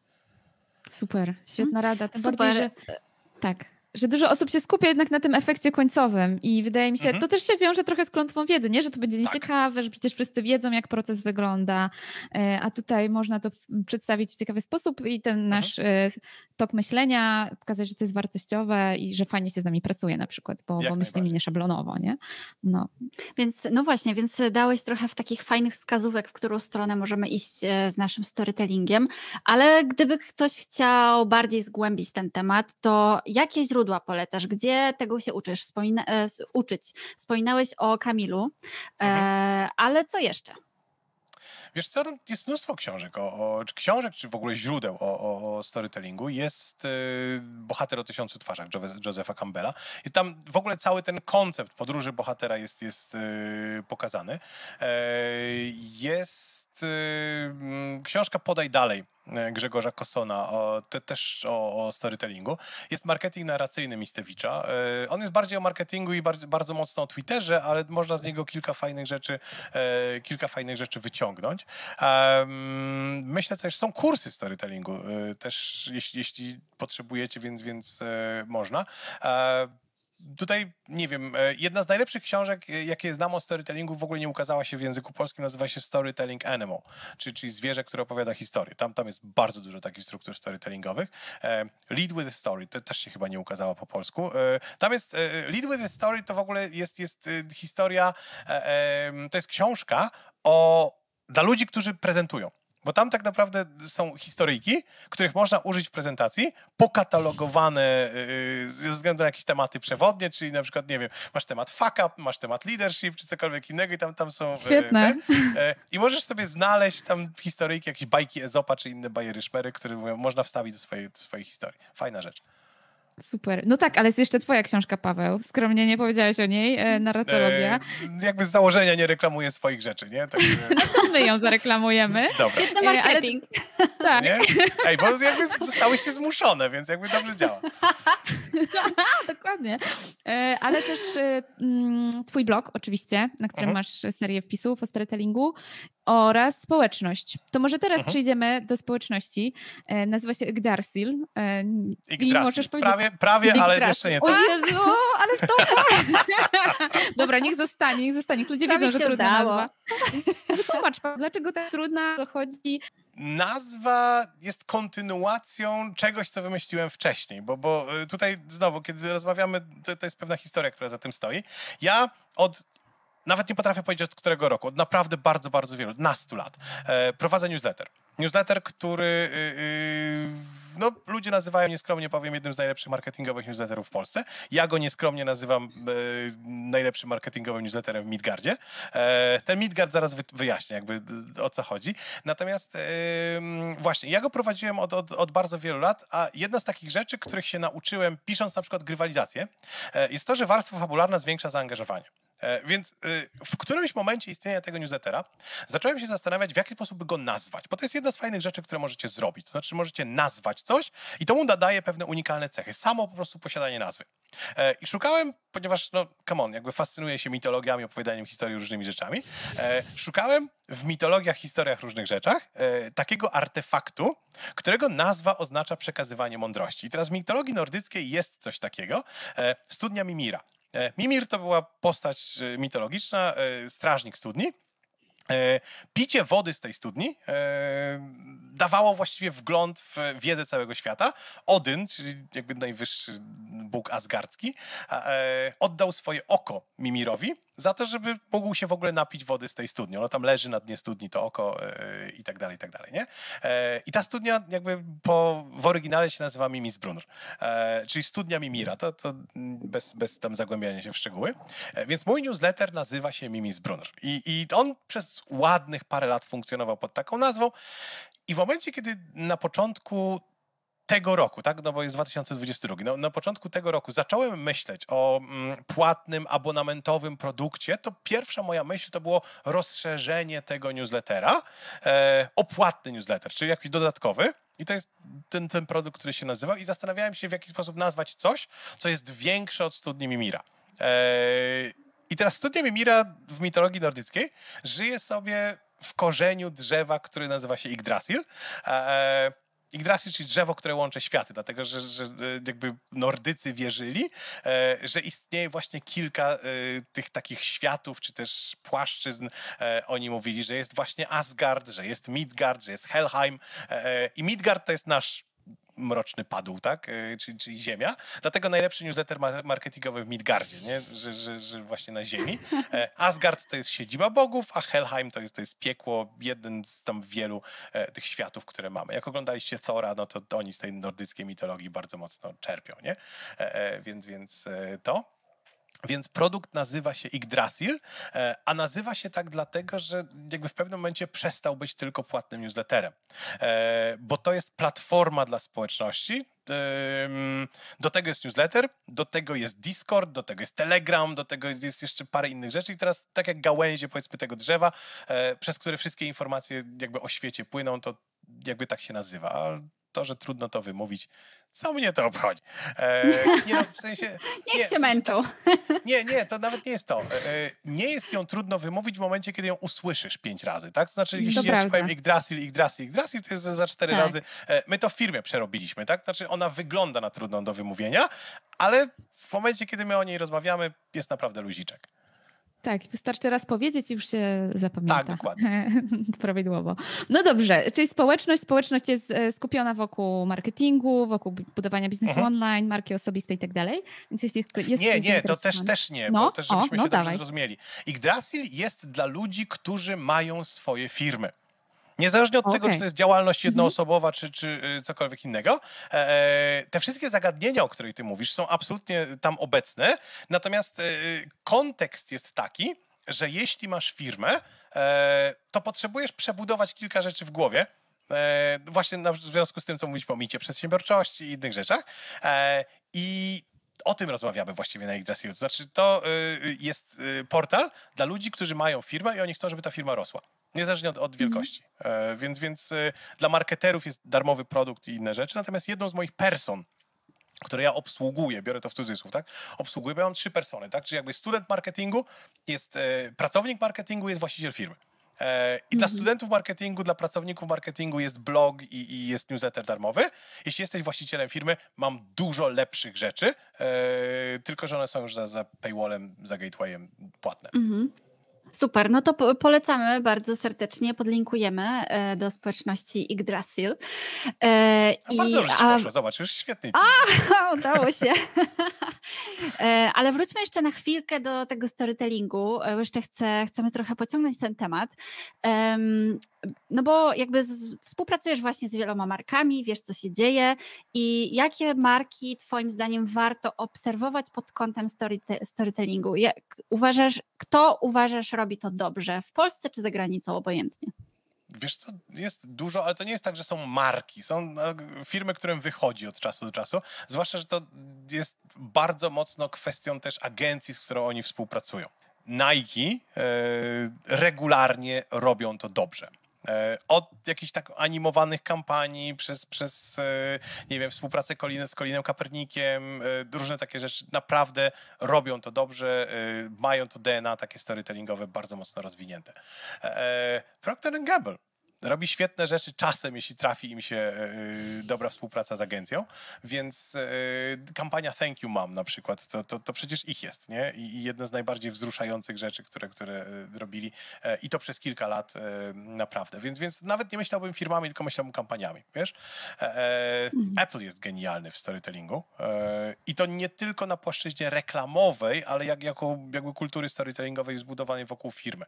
Super, świetna rada. Tym Super. bardziej, że... Tak że dużo osób się skupia jednak na tym efekcie końcowym i wydaje mi się, mhm. to też się wiąże trochę z klątwą wiedzy, nie? że to będzie tak. nieciekawe, tak. że przecież wszyscy wiedzą, jak proces wygląda, e, a tutaj można to przedstawić w ciekawy sposób i ten mhm. nasz mhm. tok myślenia pokazać, że to jest wartościowe i że fajnie się z nami pracuje na przykład, bo, bo myślimy nieszablonowo, nie? No. Więc, no właśnie, więc dałeś trochę w takich fajnych wskazówek, w którą stronę możemy iść e, z naszym storytellingiem, ale gdyby ktoś chciał bardziej zgłębić ten temat, to jakie źródła źródła polecasz? Gdzie tego się uczysz? Wspomina e, uczyć? Wspominałeś o Kamilu, e, mhm. ale co jeszcze? Wiesz co, no, jest mnóstwo książek, o, o, czy książek, czy w ogóle źródeł o, o storytellingu. Jest y, Bohater o tysiącu twarzach Josepha Campbella i tam w ogóle cały ten koncept podróży bohatera jest, jest y, pokazany. jest książka Podaj Dalej E, Grzegorza Kosona, o, te, też o, o, storytellingu. Jest marketing narracyjny Mistewicza. E, on jest bardziej o marketingu i bardzo, bardzo mocno o Twitterze, ale można z niego kilka fajnych rzeczy, e, kilka fajnych rzeczy wyciągnąć. Myślę że są kursy storytellingu, też jeśli, jeśli potrzebujecie, więc, więc można tutaj, nie wiem, e, jedna z najlepszych książek, e, jakie znam o storytellingu, w ogóle nie ukazała się w języku polskim, nazywa się Storytelling Animal, czyli, czyli zwierzę, które opowiada historię. Tam, tam jest bardzo dużo takich struktur storytellingowych. E, Lead with Story, to też się chyba nie ukazała po polsku. Tam jest, Lead with Story to w ogóle jest, jest historia, to jest książka o, dla ludzi, którzy prezentują. Bo tam tak naprawdę są historyjki, których można użyć w prezentacji, pokatalogowane y, y, ze względu na jakieś tematy przewodnie, czyli na przykład, nie wiem, masz temat fuck up, masz temat leadership, czy cokolwiek innego i tam, tam są... E, Świetne. Tak? E, I możesz sobie znaleźć tam historyjki, jakieś bajki Ezopa, czy inne bajery szmery, które mówią, można wstawić do swojej, do swojej historii. Fajna rzecz. Super. No tak, ale jest jeszcze twoja książka, Paweł. Skromnie nie powiedziałeś o niej, e, narratologia. E, jakby z założenia nie reklamuję swoich rzeczy, nie? Tak, to my ją zareklamujemy. Dobra. Świetny marketing. E, ale... Tak. Nie? Ej, bo jakby zostałyście zmuszone, więc jakby dobrze działa. Dokładnie. E, ale też e, mm, twój blog oczywiście, na którym mhm. masz serię wpisów o storytellingu oraz społeczność. To może teraz mhm. przejdziemy do społeczności. E, nazywa się Gdarsil. E, Yggdrasil. I możesz powiedzieć... Prawie, prawie ale jeszcze nie tak. O Jezu, ale to... Dobra, niech zostanie, niech zostanie. Ludzie prawie wiedzą, że trudna dało. nazwa. Tłumacz, dlaczego tak trudna dochodzi? Nazwa jest kontynuacją czegoś, co wymyśliłem wcześniej, bo, bo y, tutaj znowu, kiedy rozmawiamy, to, to jest pewna historia, która za tym stoi. Ja od nawet nie potrafię powiedzieć od którego roku, od naprawdę bardzo, bardzo wielu, nastu lat, e, prowadzę newsletter. Newsletter, który yy, no, ludzie nazywają nieskromnie, powiem, jednym z najlepszych marketingowych newsletterów w Polsce. Ja go nieskromnie nazywam yy, najlepszym marketingowym newsletterem w Midgardzie. E, ten Midgard zaraz wyjaśnię, jakby o co chodzi. Natomiast yy, właśnie, ja go prowadziłem od, od, od, bardzo wielu lat, a jedna z takich rzeczy, których się nauczyłem pisząc na przykład grywalizację, e, jest to, że warstwa fabularna zwiększa zaangażowanie. E, więc e, w którymś momencie istnienia tego newslettera zacząłem się zastanawiać, w jaki sposób by go nazwać, bo to jest jedna z fajnych rzeczy, które możecie zrobić. To znaczy, możecie nazwać coś i to mu nadaje pewne unikalne cechy. Samo po prostu posiadanie nazwy. E, I szukałem, ponieważ, no, come on, jakby fascynuje się mitologiami, opowiadaniem historii, różnymi rzeczami, szukałem w mitologiach, historiach, różnych rzeczach takiego artefaktu, którego nazwa oznacza przekazywanie mądrości. I teraz w mitologii nordyckiej jest coś takiego, studnia Mimira. E, Mimir to była postać e, mitologiczna, e, strażnik studni. Picie wody z tej studni dawało właściwie wgląd w wiedzę całego świata. Odyn, czyli jakby najwyższy bóg asgardzki, oddał swoje oko Mimirowi za to, żeby mógł się w ogóle napić wody z tej studni. Ono tam leży na dnie studni, to oko e, i tak dalej, i tak dalej, nie? E, I ta studnia jakby po, w oryginale się nazywa Mimis Brunner, e, czyli studnia Mimira, to, to bez, bez tam zagłębiania się w szczegóły. E, więc mój newsletter nazywa się Mimis Brunner I, i on przez ładnych parę lat funkcjonował pod taką nazwą i w momencie, kiedy na początku tego roku, tak? No bo jest 2022. No, na początku tego roku zacząłem myśleć o mm, płatnym, abonamentowym produkcie, to pierwsza moja myśl to było rozszerzenie tego newslettera e, o płatny newsletter, czyli jakiś dodatkowy. I to jest ten, ten produkt, który się nazywał. I zastanawiałem się, w jaki sposób nazwać coś, co jest większe od studni Mimira. E, I teraz studnia Mimira w mitologii nordyckiej żyje sobie w korzeniu drzewa, który nazywa się Yggdrasil. E, Yggdrasil, czyli drzewo, które łączy światy, dlatego że, że e, jakby Nordycy wierzyli, e, że istnieje właśnie kilka e, tych takich światów, czy też płaszczyzn. Oni mówili, że jest właśnie Asgard, że jest Midgard, że jest Helheim i Midgard to jest nasz mroczny padł, tak? Czyli, e, czyli Ziemia. Dlatego najlepszy newsletter marketingowy w Midgardzie, nie? Że, że, że, właśnie na Ziemi. E, Asgard to jest siedziba bogów, a Helheim to jest, to jest piekło, jeden z tam wielu e, tych światów, które mamy. Jak oglądaliście Thora, no to oni z tej nordyckiej mitologii bardzo mocno czerpią, nie? Więc, więc to. Więc produkt nazywa się Yggdrasil, e, a nazywa się tak dlatego, że jakby w pewnym momencie przestał być tylko płatnym newsletterem, e, bo to jest platforma dla społeczności. Do tego jest newsletter, do tego jest Discord, do tego jest Telegram, do tego jest jeszcze parę innych rzeczy i teraz tak jak gałęzie powiedzmy tego drzewa, e, przez które wszystkie informacje jakby o świecie płyną, to jakby tak się nazywa. to, że trudno to wymówić, co mnie to obchodzi? E, nie no, w sensie... Niech nie, się w sensie, męczą. Tak, nie, nie, to nawet nie jest to. E, e, nie jest ją trudno wymówić w momencie, kiedy ją usłyszysz pięć razy, tak? To znaczy, jeśli to ja prawda. ci powiem Yggdrasil, Yggdrasil, Yggdrasil, to jest za cztery tak. razy. E, my to w firmie przerobiliśmy, tak? Znaczy, ona wygląda na trudną do wymówienia, ale w momencie, kiedy my o niej rozmawiamy, jest naprawdę luziczek. Tak, wystarczy raz powiedzieć i już się zapamięta. Tak, dokładnie. Prawidłowo. No dobrze, czyli społeczność. Społeczność jest e, skupiona wokół marketingu, wokół budowania biznesu mhm. online, marki osobistej i tak dalej. Więc jeśli jest nie, nie, to też, też nie, no, bo też żebyśmy o, no się dawaj. dobrze zrozumieli. Yggdrasil jest dla ludzi, którzy mają swoje firmy. Niezależnie od okay. tego, czy to jest działalność mhm. jednoosobowa, czy, czy y, cokolwiek innego, e, e, te wszystkie zagadnienia, o których ty mówisz, są absolutnie tam obecne. Natomiast e, kontekst jest taki, że jeśli masz firmę, to potrzebujesz przebudować kilka rzeczy w głowie. Właśnie w związku z tym, co mówić o micie przedsiębiorczości i innych rzeczach. I o tym rozmawiamy właściwie na Yggdrasil. To znaczy, to y, jest y, portal dla ludzi, którzy mają firmę i oni chcą, żeby ta firma rosła niezależnie od, od wielkości. Mm. Więc, więc y, dla marketerów jest darmowy produkt i inne rzeczy. Natomiast jedną z moich person, które ja obsługuję, biorę to w cudzysłów, tak? Obsługuję, bo ja mam trzy persony, tak? Czyli jakby student marketingu, jest e, pracownik marketingu, jest właściciel firmy. E, I mm -hmm. dla mhm. studentów marketingu, dla pracowników marketingu jest blog i, i, jest newsletter darmowy. Jeśli jesteś właścicielem firmy, mam dużo lepszych rzeczy, e, tylko że one są już za, za paywallem, za gatewayem płatne. Mm -hmm. Super, no to polecamy bardzo serdecznie, podlinkujemy e, do społeczności Yggdrasil. E, no I, bardzo dobrze a... zobacz, już świetnie ci. A, udało się. E, ale wróćmy jeszcze na chwilkę do tego storytellingu, jeszcze chcę, chcemy trochę pociągnąć ten temat no bo jakby z, współpracujesz właśnie z wieloma markami, wiesz co się dzieje i jakie marki twoim zdaniem warto obserwować pod kątem story, storytellingu? Jak uważasz, kto uważasz robi to dobrze w Polsce czy za granicą, obojętnie? wiesz co, jest dużo, ale to nie jest tak, że są marki. Są no, firmy, którym wychodzi od czasu do czasu. Zwłaszcza, że to jest bardzo mocno kwestią też agencji, z którą oni współpracują. Nike e, regularnie robią to dobrze. E, od jakichś tak animowanych kampanii, przez, przez e, nie wiem, współpracę Koliny z Kolinem Kapernikiem, e, różne takie rzeczy. Naprawdę robią to dobrze, mają to DNA takie storytellingowe bardzo mocno rozwinięte. Procter Gamble robi świetne rzeczy czasem, jeśli trafi im się e, e, dobra współpraca z agencją, więc e, kampania Thank You Mam na przykład, to, to, to przecież ich jest, nie? I jedna z najbardziej wzruszających rzeczy, które, które robili i to przez kilka lat naprawdę, więc, więc nawet nie myślałbym firmami, tylko myślałbym kampaniami, wiesz? Mhm. Apple jest genialny w storytellingu i to nie tylko na płaszczyźnie reklamowej, ale jak, jako jakby kultury storytellingowej zbudowanej wokół firmy.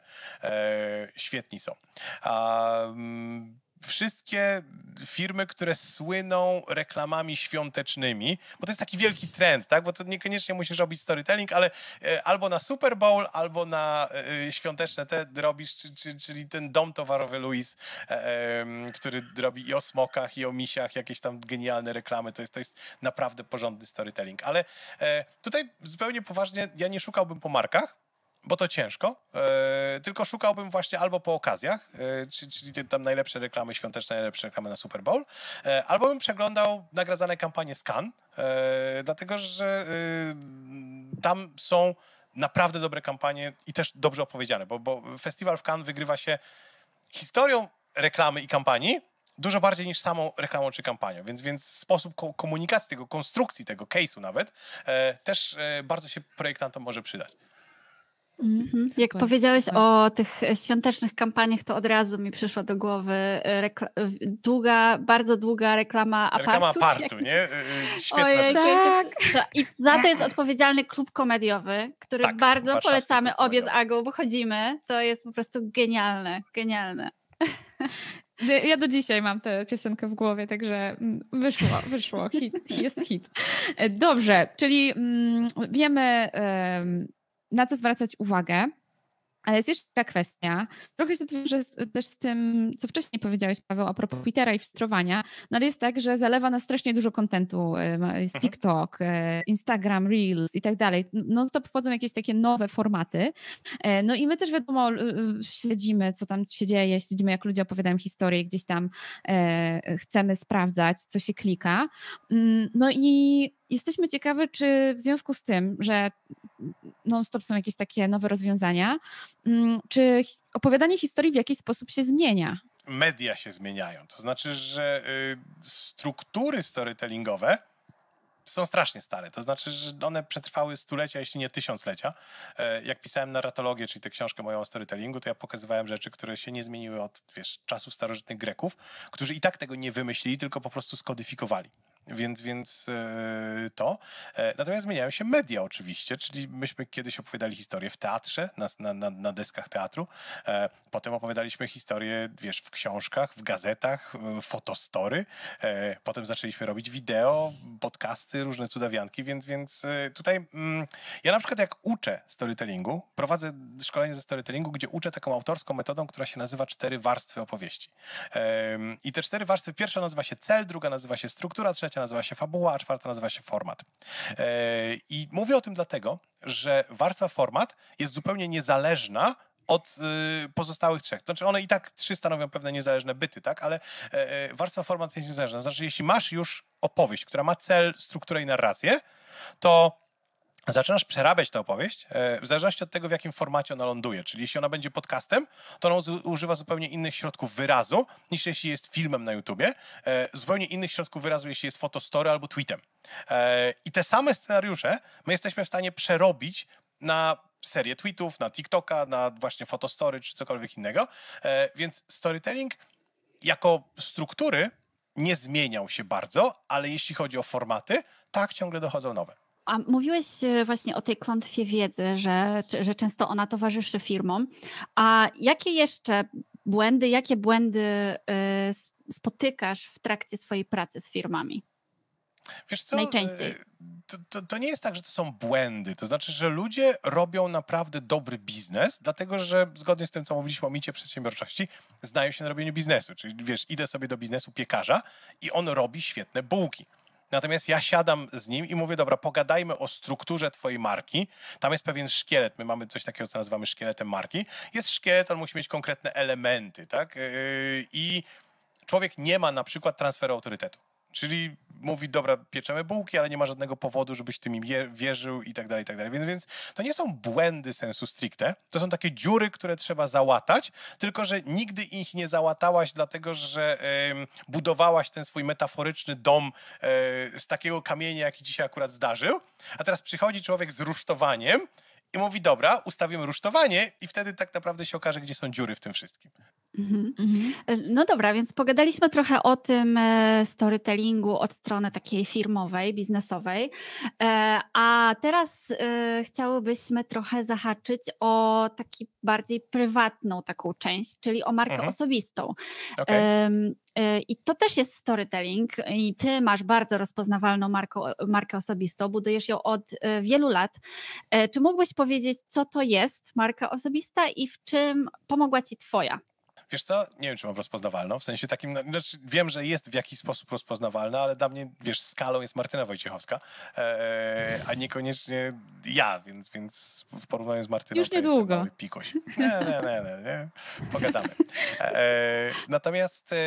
Świetni są. Um, Mm, wszystkie firmy, które słyną reklamami świątecznymi, bo to jest taki wielki trend, tak? Bo to niekoniecznie musisz robić storytelling, ale e, albo na Super Bowl, albo na e, świąteczne te robisz, czyli ten dom towarowy Louis, e, który robi i o smokach, i o misiach, jakieś tam genialne reklamy, to jest, to jest naprawdę porządny storytelling. Ale tutaj zupełnie poważnie, ja nie szukałbym po markach, bo to ciężko, yy, tylko szukałbym właśnie albo po okazjach, yy, czyli, czyli, tam najlepsze reklamy świąteczne, najlepsze reklamy na Super Bowl, yy, albo bym przeglądał nagradzane kampanie Scan, dlatego że tam są naprawdę dobre kampanie i też dobrze opowiedziane, bo, bo festiwal w Cannes wygrywa się historią reklamy i kampanii, dużo bardziej niż samą reklamą czy kampanią, więc, więc sposób komunikacji tego, konstrukcji tego, case'u nawet, e, też e, bardzo się projektantom może przydać. Mhm, jak super, powiedziałeś super. o tych e, świątecznych kampaniach, to od razu mi przyszła do głowy e, długa, bardzo długa reklama apartu. Reklama apartu, nie? E, świetna Ojej, rzecz. Tak. I za to jest odpowiedzialny klub komediowy, który tak, bardzo polecamy obie z Agą, bo chodzimy. To jest po prostu genialne, genialne. Ja do dzisiaj mam tę piosenkę w głowie, także mm, wyszło, wyszło, hit, jest hit. Dobrze, czyli mm, wiemy na co zwracać uwagę. Ale jest jeszcze taka kwestia, trochę się wiąże też z tym, co wcześniej powiedziałeś, Paweł, a propos Twittera i filtrowania, no ale jest tak, że zalewa nas strasznie dużo kontentu, jest mhm. TikTok, e, Instagram, Reels i tak dalej, no to wchodzą jakieś takie nowe formaty, e, no i my też wiadomo śledzimy, co tam się dzieje, śledzimy, jak ludzie opowiadają historię, gdzieś tam e, chcemy sprawdzać, co się klika, mm, no i Jesteśmy ciekawe, czy w związku z tym, że non-stop są jakieś takie nowe rozwiązania, mm, czy opowiadanie historii w jakiś sposób się zmienia? Media się zmieniają. To znaczy, że y, struktury storytellingowe są strasznie stare. To znaczy, że one przetrwały stulecia, jeśli nie tysiąclecia. E, jak pisałem narratologię, czyli tę książkę moją o storytellingu, to ja pokazywałem rzeczy, które się nie zmieniły od wiesz, czasów starożytnych Greków, którzy i tak tego nie wymyślili, tylko po prostu skodyfikowali. Więc, więc e, to. E, natomiast zmieniają się media oczywiście, czyli myśmy kiedyś opowiadali historię w teatrze, na, na, na deskach teatru. E, potem opowiadaliśmy historię, wiesz, w książkach, w gazetach, fotostory. Potem zaczęliśmy robić wideo, podcasty, różne cudawianki, więc, więc tutaj mm, ja na przykład jak uczę storytellingu, prowadzę szkolenie ze storytellingu, gdzie uczę taką autorską metodą, która się nazywa cztery warstwy opowieści. I te cztery warstwy, pierwsza nazywa się cel, druga nazywa się struktura, trzecia trzecia nazywa się fabuła, a czwarta nazywa się format. E, I mówię o tym dlatego, że warstwa format jest zupełnie niezależna od y, pozostałych trzech. Znaczy one i tak trzy stanowią pewne niezależne byty, tak? Ale e, e, warstwa format jest niezależna. Znaczy jeśli masz już opowieść, która ma cel, strukturę i narrację, to zaczynasz przerabiać tę opowieść e, w zależności od tego, w jakim formacie ona ląduje. Czyli jeśli ona będzie podcastem, to ona używa zupełnie innych środków wyrazu niż jeśli jest filmem na YouTubie, e, zupełnie innych środków wyrazu, jeśli jest fotostory albo tweetem. E, I te same scenariusze my jesteśmy w stanie przerobić na serię tweetów, na TikToka, na właśnie fotostory czy cokolwiek innego. Więc storytelling jako struktury nie zmieniał się bardzo, ale jeśli chodzi o formaty, tak ciągle dochodzą nowe. A mówiłeś e, właśnie o tej klątwie wiedzy, że, że często ona towarzyszy firmom. A jakie jeszcze błędy, jakie błędy e, spotykasz w trakcie swojej pracy z firmami? Wiesz co, Najczęściej. E, to, to, to, nie jest tak, że to są błędy. To znaczy, że ludzie robią naprawdę dobry biznes, dlatego że zgodnie z tym, co mówiliśmy o micie przedsiębiorczości, znają się na robieniu biznesu. Czyli wiesz, idę sobie do biznesu piekarza i on robi świetne bułki. Natomiast ja siadam z nim i mówię, dobra, pogadajmy o strukturze twojej marki. Tam jest pewien szkielet, my mamy coś takiego, co nazywamy szkieletem marki. Jest szkielet, on musi mieć konkretne elementy, tak? Yy, I człowiek nie ma na przykład transferu autorytetu. Czyli mówi, dobra, pieczemy bułki, ale nie ma żadnego powodu, żebyś tym im wierzył i tak dalej, i tak dalej. Więc, to nie są błędy sensu stricte, to są takie dziury, które trzeba załatać, tylko że nigdy ich nie załatałaś, dlatego że y, budowałaś ten swój metaforyczny dom y, z takiego kamienia, jaki dzisiaj akurat zdarzył, a teraz przychodzi człowiek z rusztowaniem i mówi, dobra, ustawimy rusztowanie i wtedy tak naprawdę się okaże, gdzie są dziury w tym wszystkim. Mhm. Mhm. No dobra, więc pogadaliśmy trochę o tym e, storytellingu od strony takiej firmowej, biznesowej, e, a teraz e, chciałybyśmy trochę zahaczyć o taki bardziej prywatną taką część, czyli o markę mhm. osobistą. Okay. I to też jest storytelling i ty masz bardzo rozpoznawalną markę, markę osobistą, budujesz ją od wielu lat. Czy mógłbyś powiedzieć, co to jest marka osobista i w czym pomogła ci twoja? Wiesz co, nie wiem, czy mam rozpoznawalną, w sensie takim, no, znaczy wiem, że jest w jakiś sposób rozpoznawalna, ale dla mnie, wiesz, skalą jest Martyna Wojciechowska, e, a niekoniecznie ja, więc, więc w porównaniu z Martyną Już niedługo. pikoś. Nie, nie, nie, nie, nie. pogadamy. E, natomiast e,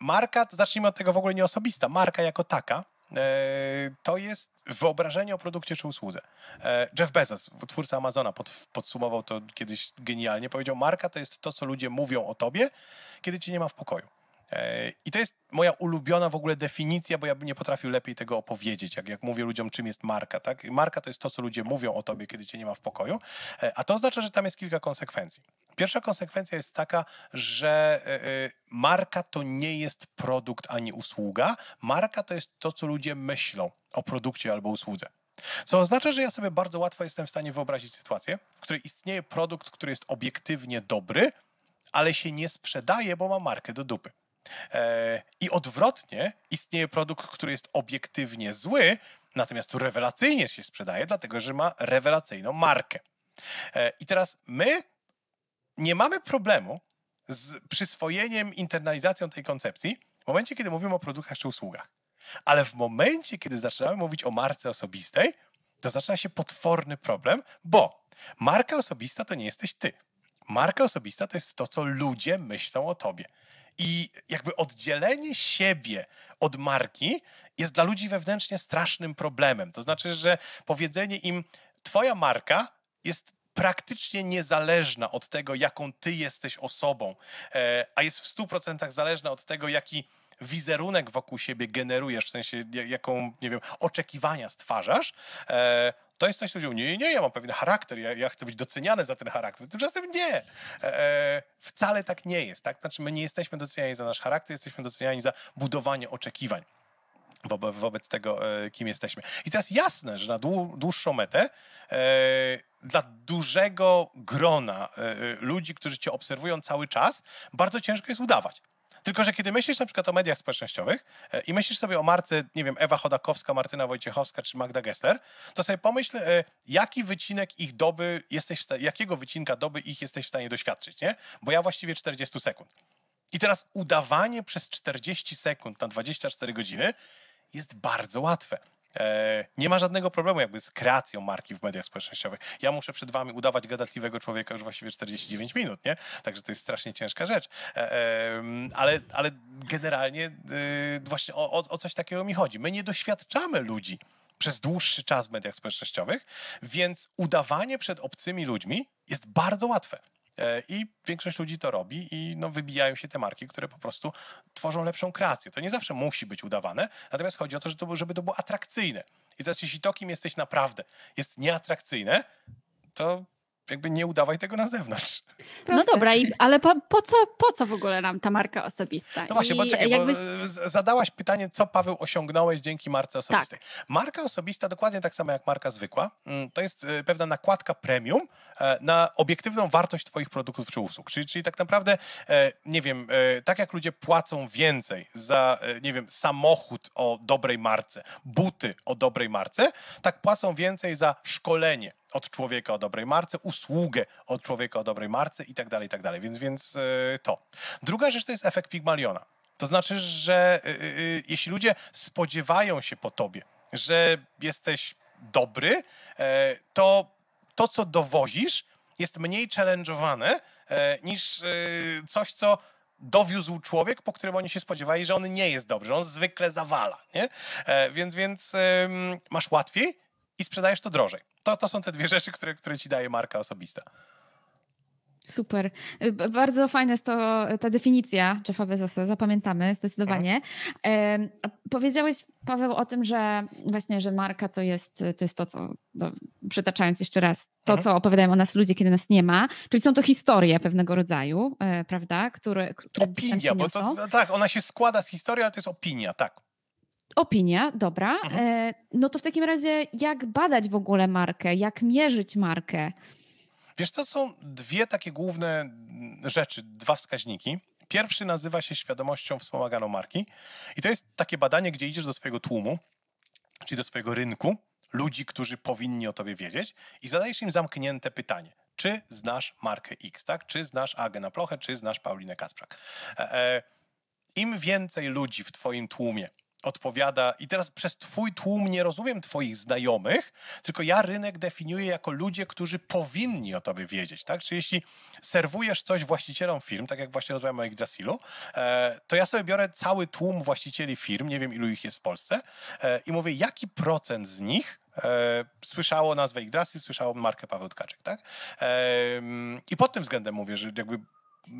marka, zacznijmy od tego w ogóle nie osobista, marka jako taka, E, to jest wyobrażenie o produkcie czy usłudze. E, Jeff Bezos, twórca Amazona, pod, podsumował to kiedyś genialnie. Powiedział: Marka to jest to, co ludzie mówią o tobie, kiedy cię nie ma w pokoju. E, I to jest moja ulubiona w ogóle definicja, bo ja bym nie potrafił lepiej tego opowiedzieć, jak, jak mówię ludziom, czym jest marka. Tak? Marka to jest to, co ludzie mówią o tobie, kiedy cię nie ma w pokoju, e, a to oznacza, że tam jest kilka konsekwencji. Pierwsza konsekwencja jest taka, że e, marka to nie jest produkt ani usługa. Marka to jest to, co ludzie myślą o produkcie albo usłudze. Co oznacza, że ja sobie bardzo łatwo jestem w stanie wyobrazić sytuację, w której istnieje produkt, który jest obiektywnie dobry, ale się nie sprzedaje, bo ma markę do dupy. E, I odwrotnie, istnieje produkt, który jest obiektywnie zły, natomiast rewelacyjnie się sprzedaje, dlatego że ma rewelacyjną markę. E, I teraz my nie mamy problemu z przyswojeniem, internalizacją tej koncepcji w momencie, kiedy mówimy o produktach czy usługach. Ale w momencie, kiedy zaczynamy mówić o marce osobistej, to zaczyna się potworny problem, bo marka osobista to nie jesteś ty. Marka osobista to jest to, co ludzie myślą o tobie. I jakby oddzielenie siebie od marki jest dla ludzi wewnętrznie strasznym problemem. To znaczy, że powiedzenie im, Twoja marka jest praktycznie niezależna od tego, jaką ty jesteś osobą, e, a jest w 100% zależna od tego, jaki wizerunek wokół siebie generujesz, w sensie jaką, nie wiem, oczekiwania stwarzasz, e, to jest coś, co mówią, nie, nie, ja mam pewien charakter, ja, ja chcę być doceniany za ten charakter. Tymczasem nie. E, e, wcale tak nie jest. Tak? Znaczy, my nie jesteśmy doceniani za nasz charakter, jesteśmy doceniani za budowanie oczekiwań wo wobec tego, e, kim jesteśmy. I teraz jasne, że na dłu dłuższą metę e, dla dużego grona e, e, ludzi, którzy cię obserwują cały czas, bardzo ciężko jest udawać. Tylko, że kiedy myślisz na przykład o mediach społecznościowych e, i myślisz sobie o marce, nie wiem, Ewa Chodakowska, Martyna Wojciechowska czy Magda Gessler, to sobie pomyśl, e, jaki wycinek ich doby jesteś, jakiego wycinka doby ich jesteś w stanie doświadczyć, nie? Bo ja właściwie 40 sekund. I teraz udawanie przez 40 sekund na 24 godziny jest bardzo łatwe. E, nie ma żadnego problemu jakby z kreacją marki w mediach społecznościowych. Ja muszę przed wami udawać gadatliwego człowieka już właściwie 49 minut, nie? Także to jest strasznie ciężka rzecz. E, ale, ale generalnie y, właśnie o, o, o coś takiego mi chodzi. My nie doświadczamy ludzi przez dłuższy czas w mediach społecznościowych, więc udawanie przed obcymi ludźmi jest bardzo łatwe. E, I większość ludzi to robi i no, wybijają się te marki, które po prostu tworzą lepszą kreację. To nie zawsze musi być udawane, natomiast chodzi o to, żeby to, żeby to było atrakcyjne. I teraz jeśli to, kim jesteś naprawdę, jest nieatrakcyjne, to jakby nie udawaj tego na zewnątrz. No dobra, i, ale po, po, co, po co w ogóle nam ta marka osobista? No właśnie, I bo czekaj, e, bo zadałaś pytanie, co Paweł osiągnąłeś dzięki marce tak. osobistej. Tak. Marka osobista, dokładnie tak samo jak marka zwykła, mm, to jest e, pewna nakładka premium e, na obiektywną wartość twoich produktów czy usług. Czyli, czyli tak naprawdę, nie wiem, tak jak ludzie płacą więcej za, nie wiem, samochód o dobrej marce, buty o dobrej marce, tak płacą więcej za szkolenie od człowieka o dobrej marce, usługę od człowieka o dobrej marce i tak dalej, i tak dalej. Więc, więc e, to. Druga rzecz to jest efekt Pigmaliona. To znaczy, że e, e, jeśli ludzie spodziewają się po tobie, że jesteś dobry, to to, co dowozisz, jest mniej challenge'owane niż coś, co dowiózł człowiek, po którym oni się spodziewali, że on nie jest dobry, że on zwykle zawala, nie? Więc, więc masz łatwiej i sprzedajesz to drożej to, to są te dwie rzeczy, które, które ci daje marka osobista. Super. Bardzo fajna jest to ta definicja Jeffa Bezosa, zapamiętamy zdecydowanie. Mhm. Powiedziałeś, Paweł, o tym, że właśnie, że marka to jest to, jest to co, to, no, przytaczając jeszcze raz, to, mhm. co opowiadają o nas ludzie, kiedy nas nie ma, czyli są to historie pewnego rodzaju, e, prawda? Które, które opinia, bo to, tak, ona się składa z historii, ale to jest opinia, tak. Opinia, dobra. Mhm. E, no to w takim razie, jak badać w ogóle markę, jak mierzyć markę? Wiesz, to są dwie takie główne mm, rzeczy, dwa wskaźniki. Pierwszy nazywa się świadomością wspomaganą marki, i to jest takie badanie, gdzie idziesz do swojego tłumu, czyli do swojego rynku, ludzi, którzy powinni o tobie wiedzieć, i zadajesz im zamknięte pytanie czy znasz markę X, tak? Czy znasz Agę na Plochę, czy znasz Paulinę Kasprzak. E, e, Im więcej ludzi w twoim tłumie odpowiada, i teraz przez Twój tłum nie rozumiem Twoich znajomych, tylko ja rynek definiuję jako ludzie, którzy powinni o Tobie wiedzieć. Tak? Czy jeśli serwujesz coś właścicielom firm, tak jak właśnie rozmawiałem o Yggdrasilu, e, to ja sobie biorę cały tłum właścicieli firm, nie wiem ilu ich jest w Polsce, e, i mówię, jaki procent z nich e, słyszało nazwę Yggdrasil, słyszało markę Paweł Tkaczek, tak? I pod tym względem mówię, że jakby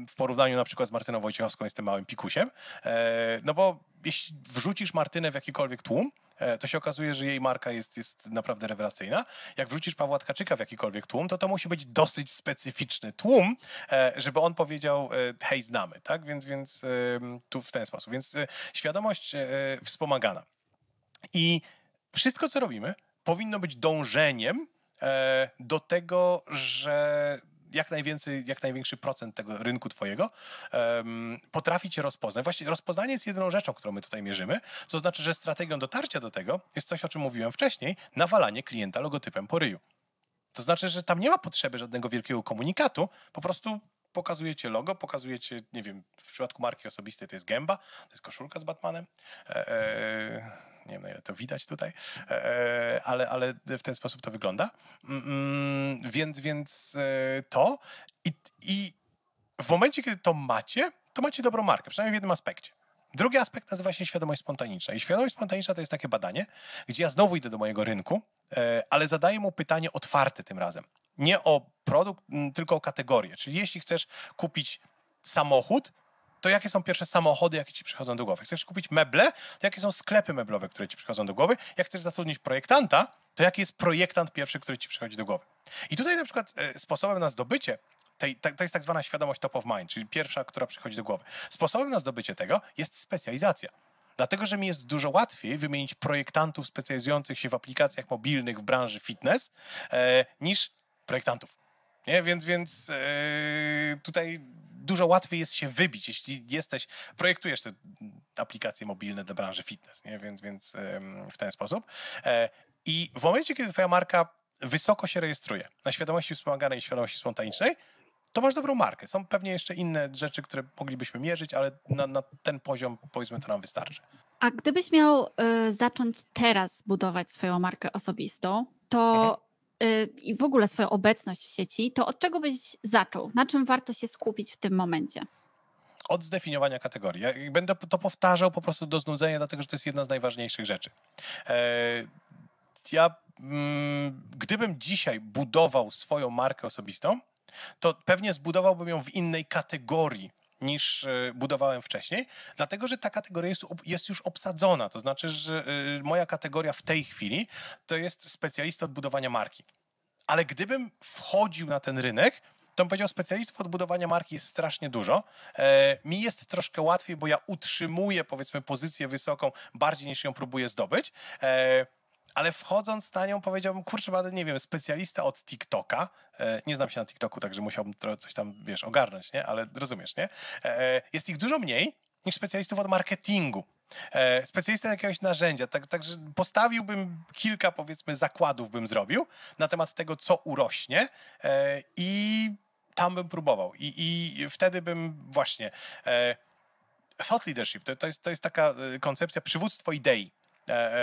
w porównaniu na przykład z Martyną Wojciechowską jestem małym pikusiem, e, no bo jeśli wrzucisz Martynę w jakikolwiek tłum, e, to się okazuje, że jej marka jest, jest naprawdę rewelacyjna. Jak wrzucisz Pawła Tkaczyka w jakikolwiek tłum, to to musi być dosyć specyficzny tłum, e, żeby on powiedział, hej, znamy, tak? Więc, więc tu w ten sposób. Więc świadomość wspomagana. I wszystko, co robimy, powinno być dążeniem do tego, że jak najwięcej, jak największy procent tego rynku twojego um, potrafi cię rozpoznać. Właśnie rozpoznanie jest jedną rzeczą, którą my tutaj mierzymy, co znaczy, że strategią dotarcia do tego jest coś, o czym mówiłem wcześniej, nawalanie klienta logotypem po ryju. To znaczy, że tam nie ma potrzeby żadnego wielkiego komunikatu, po prostu pokazujecie logo, pokazujecie, nie wiem, w przypadku marki osobistej to jest gęba, to jest koszulka z Batmanem, e, e, nie wiem na ile to widać tutaj, e, e, ale, ale w ten sposób to wygląda. Mm, mm, więc, więc e, to i, i w momencie, kiedy to macie, to macie dobrą markę, przynajmniej w jednym aspekcie. Drugi aspekt nazywa się świadomość spontaniczna. I świadomość spontaniczna to jest takie badanie, gdzie ja znowu idę do mojego rynku, ale zadaję mu pytanie otwarte tym razem. Nie o produkt, mm, tylko o kategorię. Czyli jeśli chcesz kupić samochód, to jakie są pierwsze samochody, jakie ci przychodzą do głowy? Chcesz kupić meble, to jakie są sklepy meblowe, które ci przychodzą do głowy? Jak chcesz zatrudnić projektanta, to jaki jest projektant pierwszy, który ci przychodzi do głowy? I tutaj na przykład e, sposobem na zdobycie tej, to jest tak zwana świadomość top of mind, czyli pierwsza, która przychodzi do głowy. Sposobem na zdobycie tego jest specjalizacja. Dlatego, że mi jest dużo łatwiej wymienić projektantów specjalizujących się w aplikacjach mobilnych w branży fitness e, niż projektantów. Nie? Więc, więc e, tutaj dużo łatwiej jest się wybić, jeśli jesteś, projektujesz te aplikacje mobilne dla branży fitness, nie? więc, więc w ten sposób. E, I w momencie, kiedy twoja marka wysoko się rejestruje na świadomości wspomaganej i świadomości spontanicznej, to masz dobrą markę. Są pewnie jeszcze inne rzeczy, które moglibyśmy mierzyć, ale na, na ten poziom powiedzmy to nam wystarczy. A gdybyś miał y, zacząć teraz budować swoją markę osobistą, to mhm. Y, i w ogóle swoją obecność w sieci, to od czego byś zaczął? Na czym warto się skupić w tym momencie? Od zdefiniowania kategorii. Ja będę to powtarzał po prostu do znudzenia, dlatego że to jest jedna z najważniejszych rzeczy. E, ja, mm, gdybym dzisiaj budował swoją markę osobistą, to pewnie zbudowałbym ją w innej kategorii niż e, budowałem wcześniej, dlatego że ta kategoria jest, jest już obsadzona. To znaczy, że e, moja kategoria w tej chwili to jest specjalista od budowania marki. Ale gdybym wchodził na ten rynek, to bym powiedział, specjalistów od budowania marki jest strasznie dużo. E, mi jest troszkę łatwiej, bo ja utrzymuję, powiedzmy, pozycję wysoką bardziej niż ją próbuję zdobyć. E, ale wchodząc na nią powiedziałbym, kurczę, bady, nie wiem, specjalista od TikToka, e, nie znam się na TikToku, także musiałbym coś tam, wiesz, ogarnąć, nie? Ale rozumiesz, nie? E, e, jest ich dużo mniej niż specjalistów od marketingu. Specjalista jakiegoś narzędzia, tak, także postawiłbym kilka, powiedzmy, zakładów bym zrobił na temat tego, co urośnie i tam bym próbował. I, i wtedy bym właśnie... Thought leadership to, to, jest, to jest taka koncepcja przywództwo idei E, e,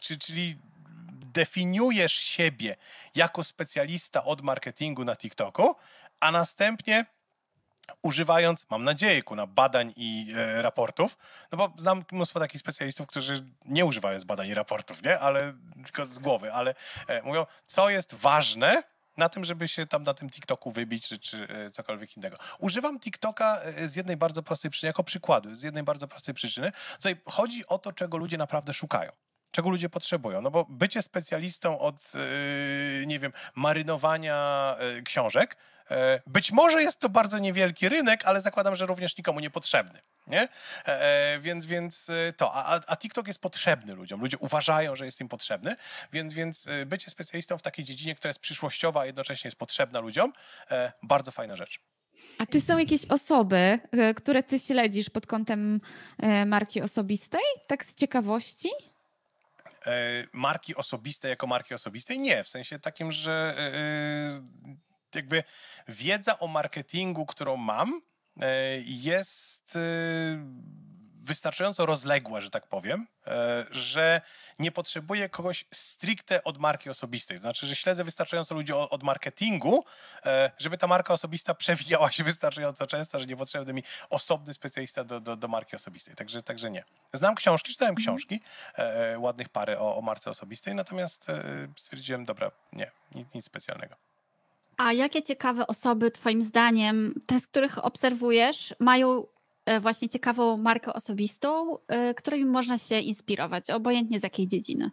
czy, czyli definiujesz siebie jako specjalista od marketingu na TikToku, a następnie używając, mam nadzieję, kuna badań i e, raportów, no bo znam mnóstwo takich specjalistów, którzy nie używają z badań i raportów, nie, ale tylko z głowy, ale e, mówią, co jest ważne na tym, żeby się tam na tym TikToku wybić, czy, czy e, cokolwiek innego. Używam TikToka e, z jednej bardzo prostej przyczyny, jako przykładu, z jednej bardzo prostej przyczyny. Tutaj chodzi o to, czego ludzie naprawdę szukają czego ludzie potrzebują. No bo bycie specjalistą od, e, nie wiem, marynowania książek E, być może jest to bardzo niewielki rynek, ale zakładam, że również nikomu niepotrzebny. Nie? E, e, więc, więc to. A, a TikTok jest potrzebny ludziom. Ludzie uważają, że jest im potrzebny, więc, więc bycie specjalistą w takiej dziedzinie, która jest przyszłościowa, a jednocześnie jest potrzebna ludziom, bardzo fajna rzecz. A czy są jakieś osoby, które ty śledzisz pod kątem marki osobistej? Tak z ciekawości? Marki osobistej jako marki osobistej? Nie, w sensie takim, że jakby wiedza o marketingu, którą mam, e, jest e, wystarczająco rozległa, że tak powiem, e, że nie potrzebuję kogoś stricte od marki osobistej. To znaczy, że śledzę wystarczająco ludzi od marketingu, żeby ta marka osobista przewijała się wystarczająco często, że nie potrzebny mi osobny specjalista do, do, do marki osobistej. Także, także nie. Znam książki, czytałem mhm. książki, ładnych parę o, o marce osobistej, natomiast stwierdziłem, dobra, nie, nic, nic specjalnego. A jakie ciekawe osoby, Twoim zdaniem, te, z których obserwujesz, mają e, właśnie ciekawą markę osobistą, e, którymi można się inspirować, obojętnie z jakiej dziedziny?